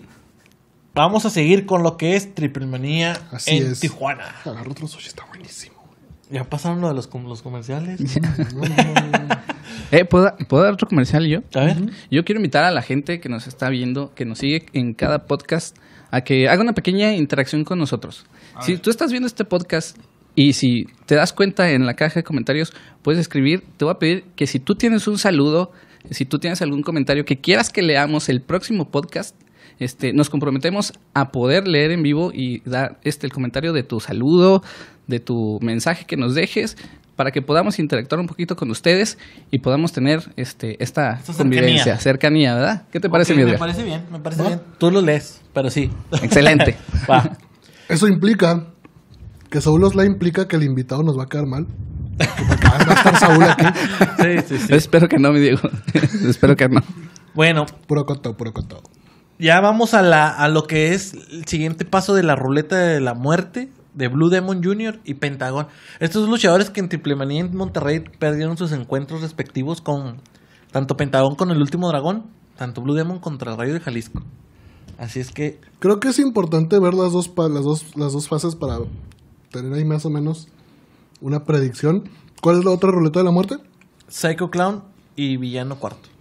Vamos a seguir con lo que es Triplemanía Así en es. Tijuana. Agarro otro sushi, está buenísimo. Ya pasaron lo de los, los comerciales. Eh, ¿Puedo dar otro comercial yo? A ver. Yo quiero invitar a la gente que nos está viendo, que nos sigue en cada podcast, a que haga una pequeña interacción con nosotros. si tú estás viendo este podcast y si te das cuenta en la caja de comentarios, puedes escribir. Te voy a pedir que si tú tienes un saludo, si tú tienes algún comentario que quieras que leamos el próximo podcast, este, nos comprometemos a poder leer en vivo y dar este, el comentario de tu saludo, de tu mensaje que nos dejes, para que podamos interactuar un poquito con ustedes y podamos tener este, esta, convivencia, cercanía. ¿verdad? ¿Qué te parece, mi mi Me parece bien, me parece bien. Tú lo lees, pero sí. Excelente. Eso implica que Saúl la implica que el invitado nos va a quedar mal. va a estar Saúl aquí. Espero que no, mi Diego. Espero que no. Bueno. Puro contado, puro contado ya vamos a, la, lo que es el siguiente paso de la ruleta de la muerte de Blue Demon Jr. y Pentagón. Estos luchadores que en Triple Manía en Monterrey perdieron sus encuentros respectivos con tanto Pentagón con el último dragón, tanto Blue Demon contra el Rayo de Jalisco. Así es que. Creo que es importante ver las dos, las dos, las dos fases para tener ahí más o menos una predicción. ¿Cuál es la otra ruleta de la muerte? Psycho Clown y Villano Cuarto.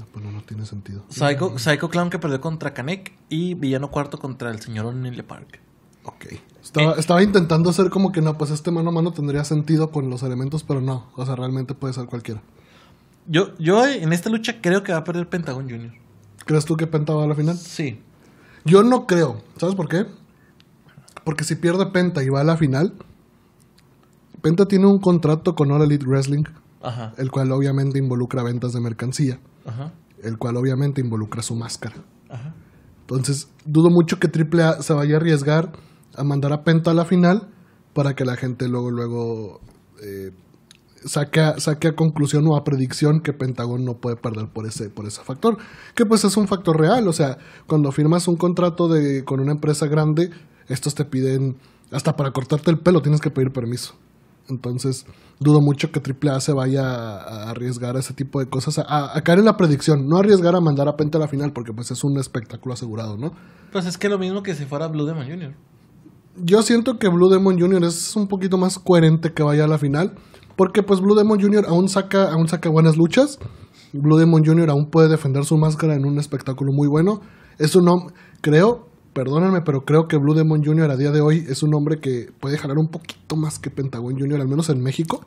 Ah, pues no, pues no, tiene sentido. Psycho, Clown que perdió contra Kanek y Villano Cuarto contra el señor O'Neill Park. Ok. Eh, estaba, intentando hacer como que no, pues este mano a mano tendría sentido con los elementos, pero no. O sea, realmente puede ser cualquiera. Yo, yo eh, en esta lucha creo que va a perder Pentagon Junior. ¿Crees tú que Penta va a la final? Sí. Yo no creo. ¿Sabes por qué? Porque si pierde Penta y va a la final, Penta tiene un contrato con All Elite Wrestling, el cual obviamente involucra ventas de mercancía el cual obviamente involucra su máscara. Entonces, dudo mucho que AAA se vaya a arriesgar a mandar a Penta a la final para que la gente luego, luego eh, saque, a, conclusión o a predicción que Pentagón no puede perder por ese, por ese factor. Que pues es un factor real, o sea, cuando firmas un contrato de, con una empresa grande, estos te piden, hasta para cortarte el pelo tienes que pedir permiso. Entonces, dudo mucho que AAA se vaya a, arriesgar a ese tipo de cosas, a, caer en la predicción, no arriesgar a mandar a Pente a la final, porque pues es un espectáculo asegurado, ¿no? Pues es que lo mismo que si fuera Blue Demon Jr. Yo siento que Blue Demon Jr. es un poquito más coherente que vaya a la final, porque pues Blue Demon Jr. aún saca, aún saca buenas luchas, Blue Demon Jr. aún puede defender su máscara en un espectáculo muy bueno, Eso no, creo perdónenme, pero creo que Blue Demon Jr. a día de hoy es un hombre que puede jalar un poquito más que Pentagón Jr., al menos en México.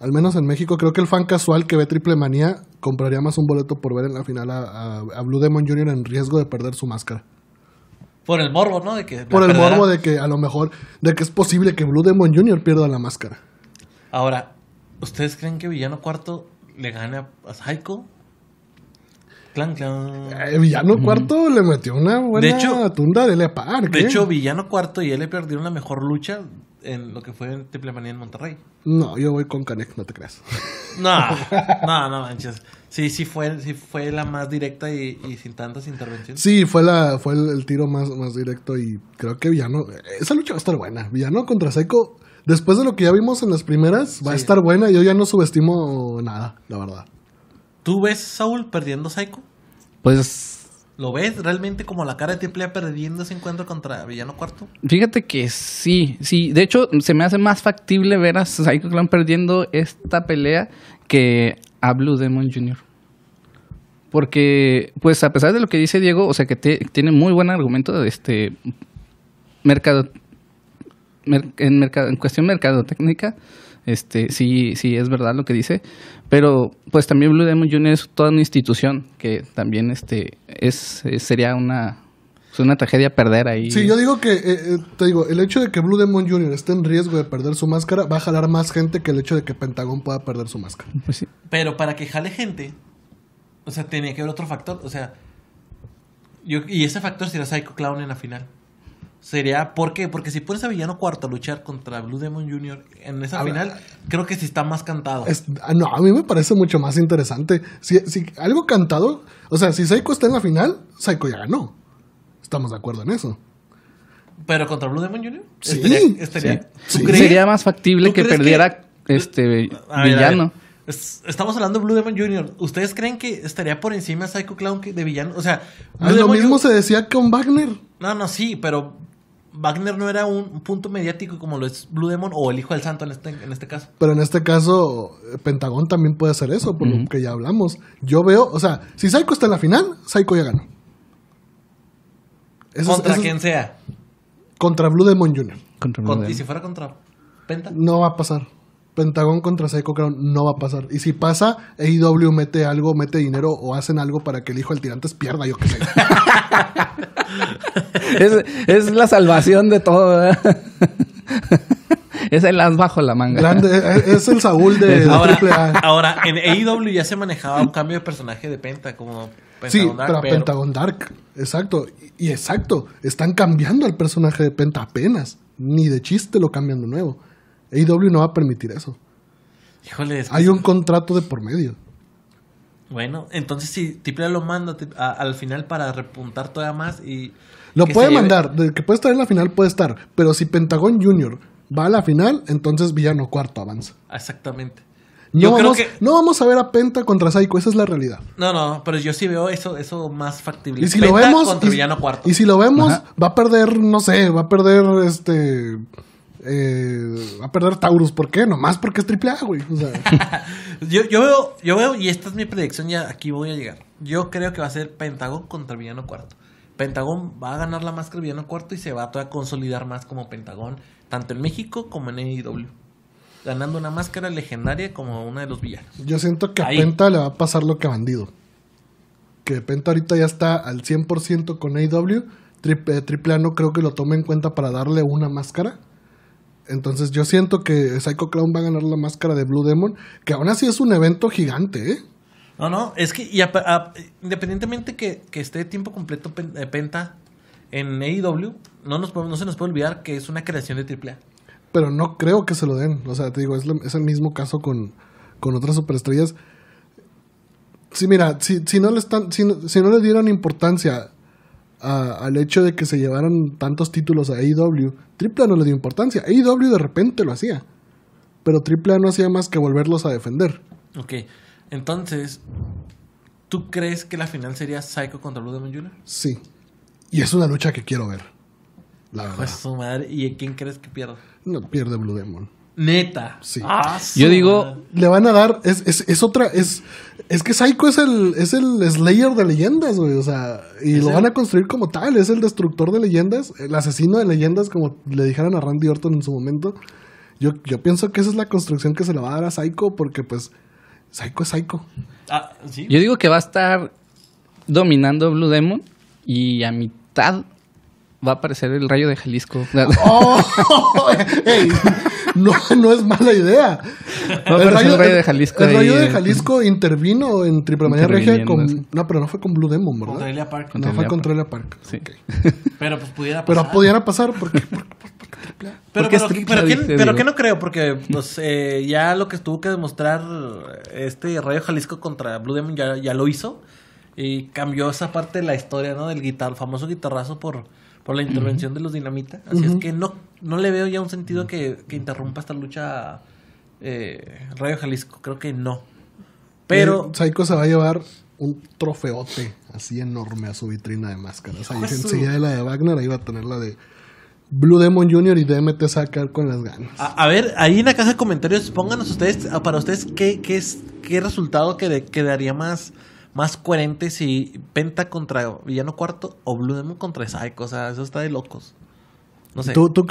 Al menos en México, creo que el fan casual que ve Triple Manía compraría más un boleto por ver en la final a, Blue Demon Jr. en riesgo de perder su máscara. Por el morbo, ¿no? De que Por el morbo de que a lo mejor, de que es posible que Blue Demon Jr. pierda la máscara. Ahora, ¿ustedes creen que Villano Cuarto le gane a Psycho? Clan, clan. Eh, villano cuarto le metió una buena de tunda de Le Park. De hecho, ¿eh? villano cuarto y él le perdieron la mejor lucha en lo que fue en Manía en Monterrey. No, yo voy con Canek, no te creas. No, no, no manches. Sí, sí fue, sí fue la más directa y, sin tantas intervenciones. Sí, fue la, fue el, tiro más, más directo y creo que Villano, esa lucha va a estar buena. Villano contra Seiko, después de lo que ya vimos en las primeras, va a estar buena. Yo ya no subestimo nada, la verdad. ¿Tú ves Saúl perdiendo Psycho? Pues. ¿Lo ves realmente como la cara de Templea perdiendo ese encuentro contra Villano Cuarto? Fíjate que sí, sí. De hecho, se me hace más factible ver a Psycho Clan perdiendo esta pelea que a Blue Demon Jr. Porque, pues, a pesar de lo que dice Diego, o sea, que tiene muy buen argumento de este mercado, en, mercado en cuestión mercadotécnica, este, sí, sí es verdad lo que dice, pero pues también Blue Demon Jr. es toda una institución que también este es, sería una pues, una tragedia perder ahí. Sí, yo digo que, eh, eh, te digo, el hecho de que Blue Demon Jr. esté en riesgo de perder su máscara va a jalar más gente que el hecho de que Pentagón pueda perder su máscara. Pues sí. Pero para que jale gente, o sea, tenía que haber otro factor, o sea, y ese factor será Psycho Clown en la final sería. ¿Por qué? Porque si pones a Villano Cuarto a luchar contra Blue Demon Jr. en esa final, creo que sí está más cantado. Ah, no, a mí me parece mucho más interesante. Si, algo cantado, o sea, si Psycho está en la final, Psycho ya ganó. Estamos de acuerdo en eso. ¿Pero contra Blue Demon Jr.? Sería más factible que perdiera este villano. Estamos hablando de Blue Demon Jr. ¿Ustedes creen que estaría por encima Psycho Clown de villano? O sea, ah, lo mismo se decía con Wagner. No, no, sí, pero Wagner no era un punto mediático como lo es Blue Demon o el Hijo del Santo en este, este caso. Pero en este caso, eh, Pentagón también puede hacer eso, por lo que ya hablamos. Yo veo, o sea, si Psycho está en la final, Psycho ya gana. contra quién quien sea. Contra Blue Demon Jr. Contra ¿Y si fuera contra Pentagón? No va a pasar. Pentagón contra Psycho Crown no va a pasar. Y si pasa, AEW mete algo, mete dinero o hacen algo para que el hijo del tirante pierda, yo qué sé. es, la salvación de todo. Es el as bajo la manga. es el Saúl de, ahora, AAA. Ahora, en AEW ya se manejaba un cambio de personaje de Penta, como Pentagon Dark. Pentagon Dark, exacto. Y, exacto, están cambiando al personaje de Penta apenas. Ni de chiste lo cambian de nuevo. AEW no va a permitir eso. Hay un contrato de por medio. Bueno, entonces si Tipla lo manda al final para repuntar todavía más y... Lo puede mandar, que puede estar en la final puede estar, pero si Pentagón Junior va a la final, entonces Villano Cuarto avanza. Exactamente. No, vamos, no vamos a ver a Penta contra Saiko, esa es la realidad. No, no, pero yo sí veo eso, eso más factible. Y si Penta lo vemos, contra Villano Cuarto. Y si lo vemos, va a perder, no sé, va a perder este eh, va a perder Taurus. ¿Por qué? Nomás porque es triple A, güey. yo, veo, yo veo, y esta es mi predicción, ya aquí voy a llegar. Yo creo que va a ser Pentagón contra Villano Cuarto. Pentagón va a ganar la máscara Villano Cuarto y se va a consolidar más como Pentagón, tanto en México como en AEW. Ganando una máscara legendaria como una de los villanos. Yo siento que a Penta le va a pasar lo que a Bandido. Que Penta ahorita ya está al 100% con AEW. Triple, triple A no creo que lo tome en cuenta para darle una máscara. Entonces yo siento que Psycho Clown va a ganar la máscara de Blue Demon, que aún así es un evento gigante, ¿eh? No, no, es que independientemente que, que esté tiempo completo de eh, Penta en AEW, no, nos se nos puede olvidar que es una creación de AAA. Pero no creo que se lo den. O sea, te digo, es, es el mismo caso con, con otras superestrellas. Sí, mira, si, no le están, si no le dieron importancia al hecho de que se llevaran tantos títulos a AEW. AAA no le dio importancia. AEW de repente lo hacía. Pero AAA no hacía más que volverlos a defender. Ok. Entonces, ¿tú crees que la final sería Psycho contra Blue Demon Jr.? Sí. Y es una lucha que quiero ver. La verdad. ¿Y quién crees que pierda? No, pierde Blue Demon. Neta. Sí. Ah, Yo digo. Le van a dar. Es, es, es otra. Es, es que Psycho es el, es el Slayer de leyendas, güey. O sea, y lo van a construir como tal. Es el destructor de leyendas, el asesino de leyendas, como le dijeron a Randy Orton en su momento. Yo, yo pienso que esa es la construcción que se le va a dar a Psycho, porque pues Psycho es Psycho. Ah, yo digo que va a estar dominando Blue Demon y a mitad va a aparecer el rayo de Jalisco. Oh, no, no es mala idea. el, rayo, de Jalisco. El, rayo de Jalisco intervino en Triple Manía Regia con. No, pero no fue con Blue Demon, ¿verdad? Contra Elia Park. no fue contra Elia Park. Sí. Pero pues pudiera pasar. Pero pudiera pasar porque. pero, pero, pero, que, no creo, porque pues, eh, ya lo que tuvo que demostrar este Rayo Jalisco contra Blue Demon ya, ya lo hizo. Y cambió esa parte de la historia, ¿no? Del guitar, famoso guitarrazo por por la intervención de los dinamita. Así es que no, no le veo ya un sentido que, que interrumpa esta lucha eh, Radio Jalisco. Creo que no. Pero. Eh, Psycho se va a llevar un trofeote así enorme a su vitrina de máscaras. Ahí enseguida de la de Wagner, ahí va a tener la de Blue Demon Jr. y DMT sacar con las ganas. A, ver, ahí en la caja de comentarios, pónganos ustedes, para ustedes, qué, qué, es, qué resultado que quedaría más más coherente si Penta contra Villano Cuarto o Blue Demon contra Psycho. O sea, eso está de locos. No sé. ¿Tú, tú,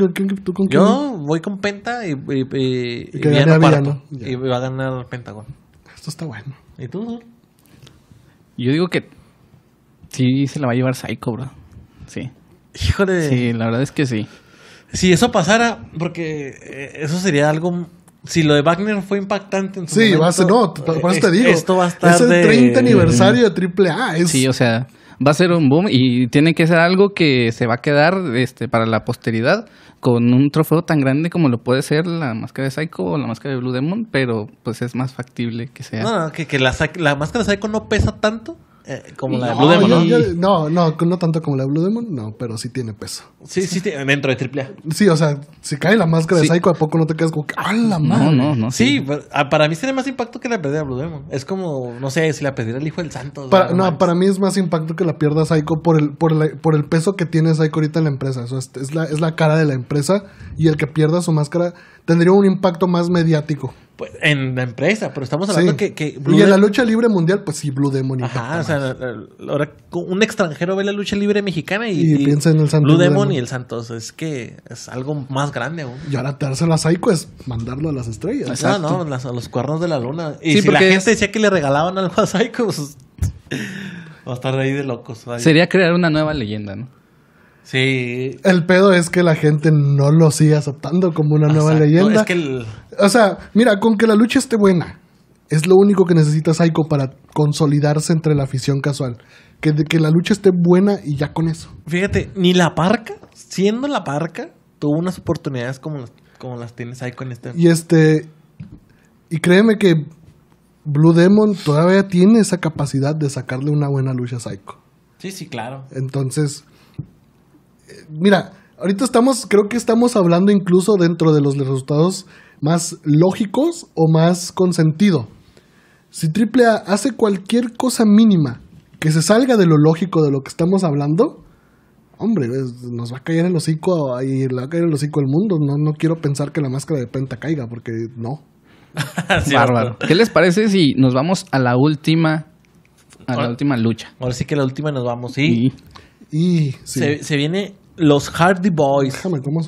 Yo voy con Penta y, y, Villano Cuarto. Y va a ganar Pentagón. Esto está bueno. ¿Y tú? Yo digo que sí se la va a llevar Psycho, bro. Sí. Híjole. Sí, la verdad es que sí. Si eso pasara, porque eh, eso sería algo si lo de Wagner fue impactante en su sí, momento. Sí, no, te eh, digo. Esto va a estar. Es el 30 aniversario de AAA. Sí, o sea, va a ser un boom y tiene que ser algo que se va a quedar este, para la posteridad con un trofeo tan grande como lo puede ser la máscara de Psycho o la máscara de Blue Demon, pero pues es más factible que sea. No, que, que la, la máscara de Psycho no pesa tanto eh, como la de Blue Demon, ¿no? no, no, no tanto como la de Blue Demon, no, pero sí tiene peso. Sí, sí, dentro de triple A. Sí, o sea, si cae la máscara de Psycho, ¿a poco no te quedas como que, ¡ah, la madre! Sí, ah, para, mí tiene más impacto que la pérdida de Blue Demon. Es como, no sé, si la perdiera el hijo del santo. no, para mí es más impacto que la pierda Psycho por el, por, el peso que tiene Psycho ahorita en la empresa. la, es la cara de la empresa y el que pierda su máscara tendría un impacto más mediático. Pues, en la empresa, pero estamos hablando que, Y en la lucha libre mundial, pues sí, Blue Demon. Ajá, o sea, ahora un extranjero ve la lucha libre mexicana y, piensa en el Santos. Blue Demon, y el Santos. Es que es algo más grande aún. Y ahora tercera a Psycho es mandarlo a las estrellas. Ah, Exacto. No, a los cuernos de la luna. Y si la gente decía que le regalaban algo a Psycho, pues, va a estar ahí de locos. Sería crear una nueva leyenda, ¿no? Sí. El pedo es que la gente no lo sigue aceptando como una nueva leyenda. O sea, mira, con que la lucha esté buena, es lo único que necesita Psycho para consolidarse entre la afición casual. Que, que la lucha esté buena y ya con eso. Fíjate, ni la parca, siendo la parca, tuvo unas oportunidades como las, como las tiene Psycho en este. Y este. Y créeme que Blue Demon todavía tiene esa capacidad de sacarle una buena lucha a Psycho. Sí, sí, claro. Entonces, mira, ahorita estamos, creo que estamos hablando incluso dentro de los resultados más lógicos o más con sentido. Si AAA hace cualquier cosa mínima que se salga de lo lógico de lo que estamos hablando, hombre, nos va a caer el hocico y le va a caer el hocico al mundo. No, no quiero pensar que la máscara de Penta caiga, porque no. Bárbaro. ¿Qué les parece si nos vamos a la última, a la última lucha? Ahora sí que la última nos vamos, sí. Y, y se, viene los Hardy Boys.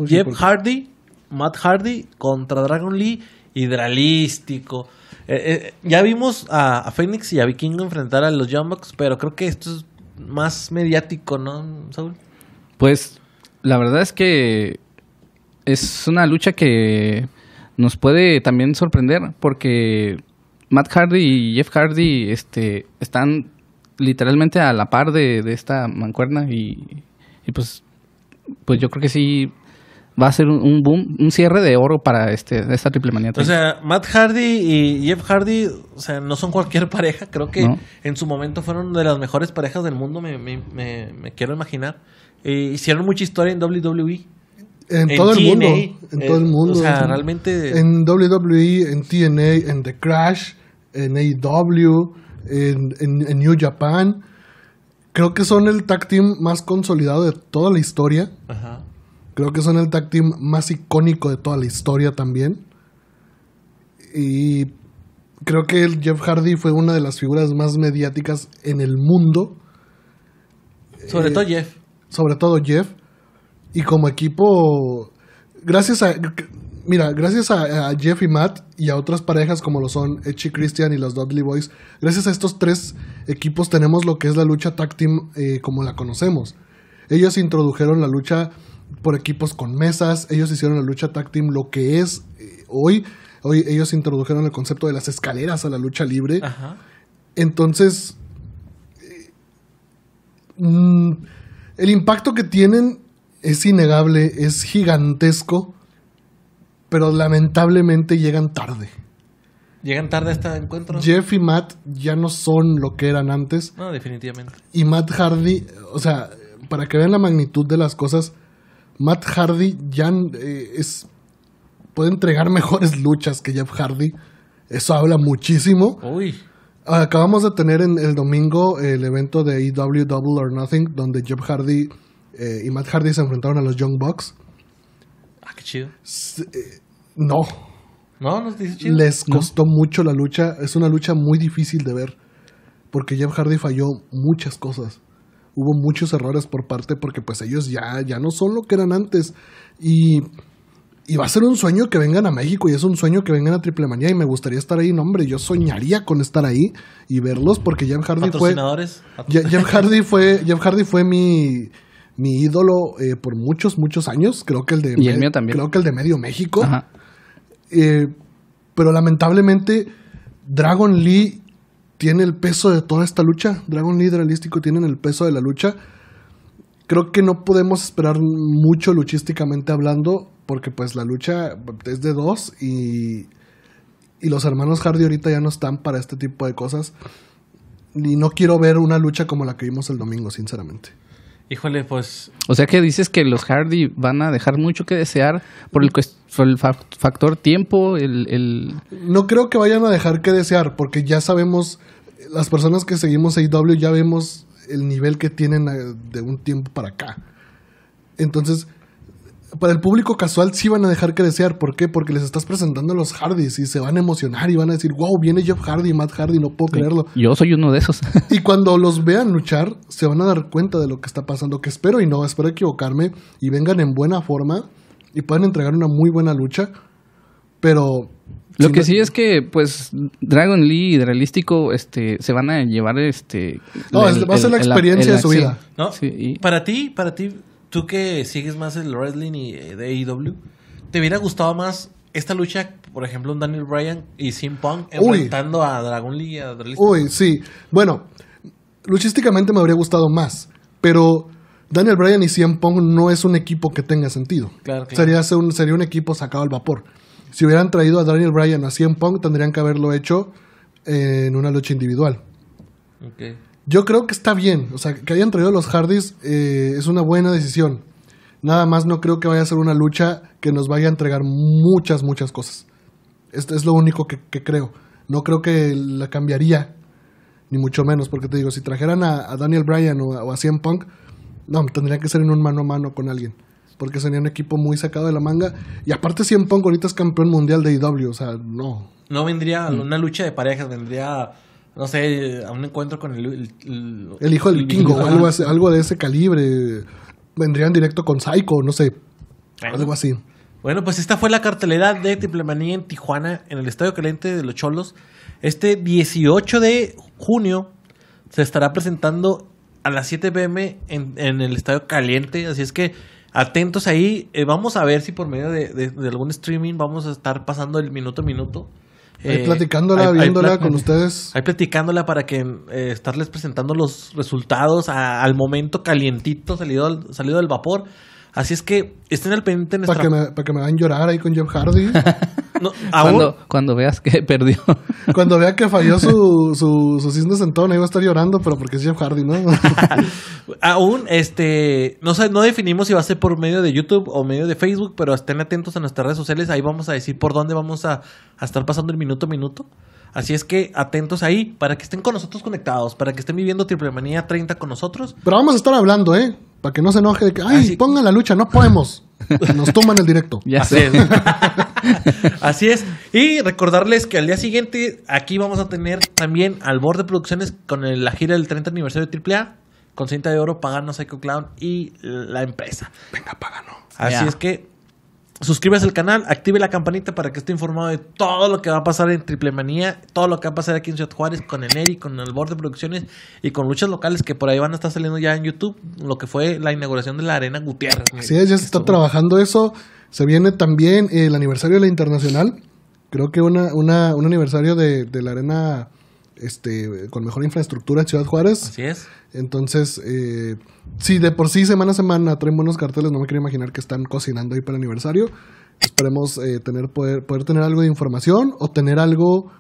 Jeff Hardy, Matt Hardy contra Dragon Lee, hidralístico. Eh, eh, ya vimos a, a, Phoenix y a Viking enfrentar a los Jumbox, pero creo que esto es más mediático, ¿no, Saúl? Pues la verdad es que es una lucha que nos puede también sorprender porque Matt Hardy y Jeff Hardy este, están literalmente a la par de, de esta mancuerna y, y pues pues yo creo que sí va a ser un boom, un cierre de oro para este, esta triple manía. O sea, Matt Hardy y Jeff Hardy, o sea, no son cualquier pareja. Creo que en su momento fueron de las mejores parejas del mundo, me, quiero imaginar. Eh, hicieron mucha historia en WWE. En, todo el mundo. En todo el eh, mundo. O sea, realmente. En WWE, en TNA, en The Crash, en AEW, en New Japan. Creo que son el tag team más consolidado de toda la historia. Ajá. Creo que son el tag team más icónico de toda la historia también. Y creo que el Jeff Hardy fue una de las figuras más mediáticas en el mundo. Sobre eh, todo Jeff. Sobre todo Jeff. Y como equipo, gracias a mira, gracias a, Jeff y Matt y a otras parejas como lo son Echi Christian y los Dudley Boys, gracias a estos tres equipos tenemos lo que es la lucha tag team eh, como la conocemos. Ellos introdujeron la lucha por equipos con mesas, ellos hicieron la lucha tag team lo que es eh, hoy. Hoy ellos introdujeron el concepto de las escaleras a la lucha libre. Entonces, eh, mm, el impacto que tienen es innegable, es gigantesco pero lamentablemente llegan tarde. Llegan tarde a este encuentro. Jeff y Matt ya no son lo que eran antes. No, definitivamente. Y Matt Hardy, o sea, para que vean la magnitud de las cosas, Matt Hardy ya eh, es puede entregar mejores luchas que Jeff Hardy. Eso habla muchísimo. Uy. Acabamos de tener en el domingo el evento de EW Double or Nothing, donde Jeff Hardy eh, y Matt Hardy se enfrentaron a los Young Bucks. Eh, no. No, no Les costó mucho la lucha. Es una lucha muy difícil de ver. Porque Jeff Hardy falló muchas cosas. Hubo muchos errores por parte porque pues ellos ya, ya no son lo que eran antes. Y, va a ser un sueño que vengan a México y es un sueño que vengan a Triple Manía y me gustaría estar ahí. No, hombre, yo soñaría con estar ahí y verlos porque Jeff Hardy fue... Jeff Hardy Jeff Hardy fue mi mi ídolo eh, por muchos, muchos años. Creo que el de. Creo que el de Medio México. Eh, pero lamentablemente, Dragon Lee tiene el peso de toda esta lucha. Dragon Lee y tiene tienen el peso de la lucha. Creo que no podemos esperar mucho luchísticamente hablando, porque pues la lucha es de dos y, y los hermanos Hardy ahorita ya no están para este tipo de cosas. Y no quiero ver una lucha como la que vimos el domingo, sinceramente. Híjole, pues. O sea que dices que los Hardy van a dejar mucho que desear por el, factor tiempo, el, No creo que vayan a dejar que desear, porque ya sabemos, las personas que seguimos AEW ya vemos el nivel que tienen eh, de un tiempo para acá. Entonces, para el público casual sí van a dejar que desear. ¿Por qué? Porque les estás presentando a los Hardys y se van a emocionar y van a decir, wow, viene Jeff Hardy, Matt Hardy, no puedo creerlo. Yo soy uno de esos. y cuando los vean luchar, se van a dar cuenta de lo que está pasando, que espero y no, espero equivocarme y vengan en buena forma y puedan entregar una muy buena lucha. Pero lo que sí es que, pues, Dragon Lee y Realístico este, se van a llevar este. No, va a ser la experiencia de su vida. ¿No? Para ti, para ti, tú que sigues más el wrestling y eh, de AEW, ¿te hubiera gustado más esta lucha, por ejemplo, un Daniel Bryan y Sim Punk enfrentando a Dragon Lee y a Dragon Uy, sí. Bueno, luchísticamente me habría gustado más, pero Daniel Bryan y Cien Pong no es un equipo que tenga sentido. Claro, Sería, un, sería un equipo sacado al vapor. Si hubieran traído a Daniel Bryan a Cien Pong tendrían que haberlo hecho eh, en una lucha individual. Okay. Yo creo que está bien. O sea, que hayan traído los Hardys eh, es una buena decisión. Nada más no creo que vaya a ser una lucha que nos vaya a entregar muchas, muchas cosas. Esto es lo único que, creo. No creo que la cambiaría, ni mucho menos, porque te digo, si trajeran a, Daniel Bryan o a, o Punk, no, tendría que ser en un mano a mano con alguien. Porque sería un equipo muy sacado de la manga. Y aparte CM Punk ahorita es campeón mundial de IW, e o sea, no. No vendría una lucha de parejas, vendría no sé, a un encuentro con el... El, hijo del Kingo o algo, algo de ese calibre. Vendrían directo con Psycho, no sé. Algo así. Bueno, pues esta fue la cartelera de Triplemanía en Tijuana, en el Estadio Caliente de los Cholos. Este 18 de junio se estará presentando a las 7 pm en, el Estadio Caliente. Así es que atentos ahí. Eh, vamos a ver si por medio de, algún streaming vamos a estar pasando el minuto a minuto Ahí eh, platicándola, viéndola con ustedes. Ahí platicándola para que eh, estarles presentando los resultados al momento calientito, salido, salido del vapor. Así es que estén al pendiente en nuestra... Para que, me, para que me van a llorar ahí con Jeff Hardy. Cuando, veas que perdió. cuando vea que falló su, su, su cisne sentón, ahí va a estar llorando, pero porque es Jeff Hardy, ¿no? aún, este, no, no definimos si va a ser por medio de YouTube o medio de Facebook, pero estén atentos a nuestras redes sociales. Ahí vamos a decir por dónde vamos a, a estar pasando el minuto a minuto. Así es que atentos ahí para que estén con nosotros conectados, para que estén viviendo Triple Manía 30 con nosotros. Pero vamos a estar hablando, ¿eh? Para que no se enoje de que, ay, pongan la lucha, no podemos. Nos toman el directo. Ya sé. Es. Así es. Y recordarles que al día siguiente aquí vamos a tener también al borde producciones con la gira del 30 aniversario de AAA, con cinta de oro, Pagano, Psycho Clown y la empresa. Venga, Pagano. Así es que suscríbase al canal, active la campanita para que esté informado de todo lo que va a pasar en Triple Manía, todo lo que va a pasar aquí en Ciudad Juárez con Eneri, con el Borde Producciones y con luchas locales que por ahí van a estar saliendo ya en YouTube, lo que fue la inauguración de la Arena Gutiérrez. es, ya se está trabajando eso. Se viene también el aniversario de la Internacional. Creo que una, una un aniversario de, de la Arena este, con mejor infraestructura en Ciudad Juárez. Así es. Entonces, eh, si de por sí semana a semana traen buenos carteles, no me quiero imaginar que están cocinando ahí para el aniversario. Esperemos eh, tener, poder, poder tener algo de información o tener algo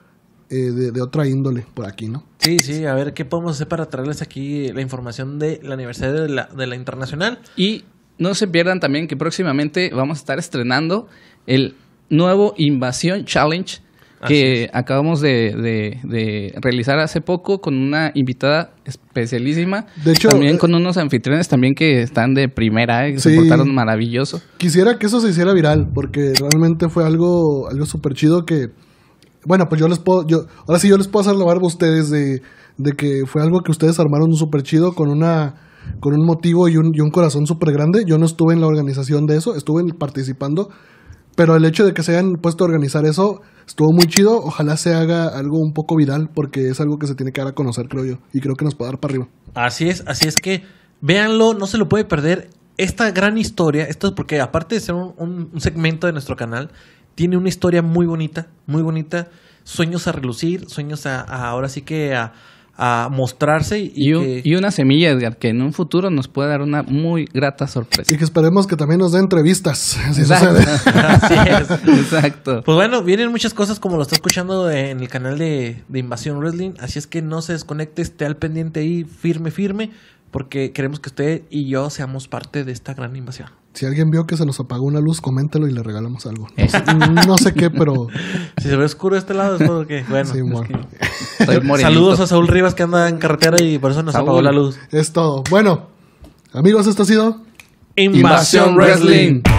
eh, de, otra índole por aquí, ¿no? Sí, sí, a ver qué podemos hacer para traerles aquí la información de la, de la internacional. Y no se pierdan también que próximamente vamos a estar estrenando el nuevo Invasión Challenge que acabamos de, realizar hace poco con una invitada especialísima. también eh, con unos anfitriones también que están de primera, eh, se portaron maravilloso. Quisiera que eso se hiciera viral, porque realmente fue algo, algo súper chido que. Bueno, pues yo les puedo. ahora sí, yo les puedo hacer la barba a ustedes de, que fue algo que ustedes armaron súper chido con una con un motivo y un, y un corazón súper grande. Yo no estuve en la organización de eso, estuve participando, pero el hecho de que se hayan puesto a organizar eso estuvo muy chido. Ojalá se haga algo un poco viral porque es algo que se tiene que dar a conocer, creo yo. Y creo que nos puede dar para arriba. Así es, así es que véanlo, no se lo puede perder. Esta gran historia, esto es porque aparte de ser un, segmento de nuestro canal, tiene una historia muy bonita, muy bonita. Sueños a relucir, sueños a ahora sí que a, a mostrarse y, una semilla, Edgar, que en un futuro nos puede dar una muy grata sorpresa. Y que esperemos que también nos dé entrevistas, si sucede. Así es, exacto. Pues bueno, vienen muchas cosas como lo está escuchando en el canal de, de Invasión Wrestling, así es que no se desconecte, esté al pendiente ahí firme, firme, porque queremos que usted y yo seamos parte de esta gran invasión. Si alguien vio que se nos apagó una luz, coméntelo y le regalamos algo. No sé qué, pero. Si se ve oscuro este lado, es porque. Bueno. bueno. Saludos a Saúl Rivas que anda en carretera y por eso nos apagó la luz. Es todo. Bueno, amigos, esto ha sido. Invasión, Wrestling.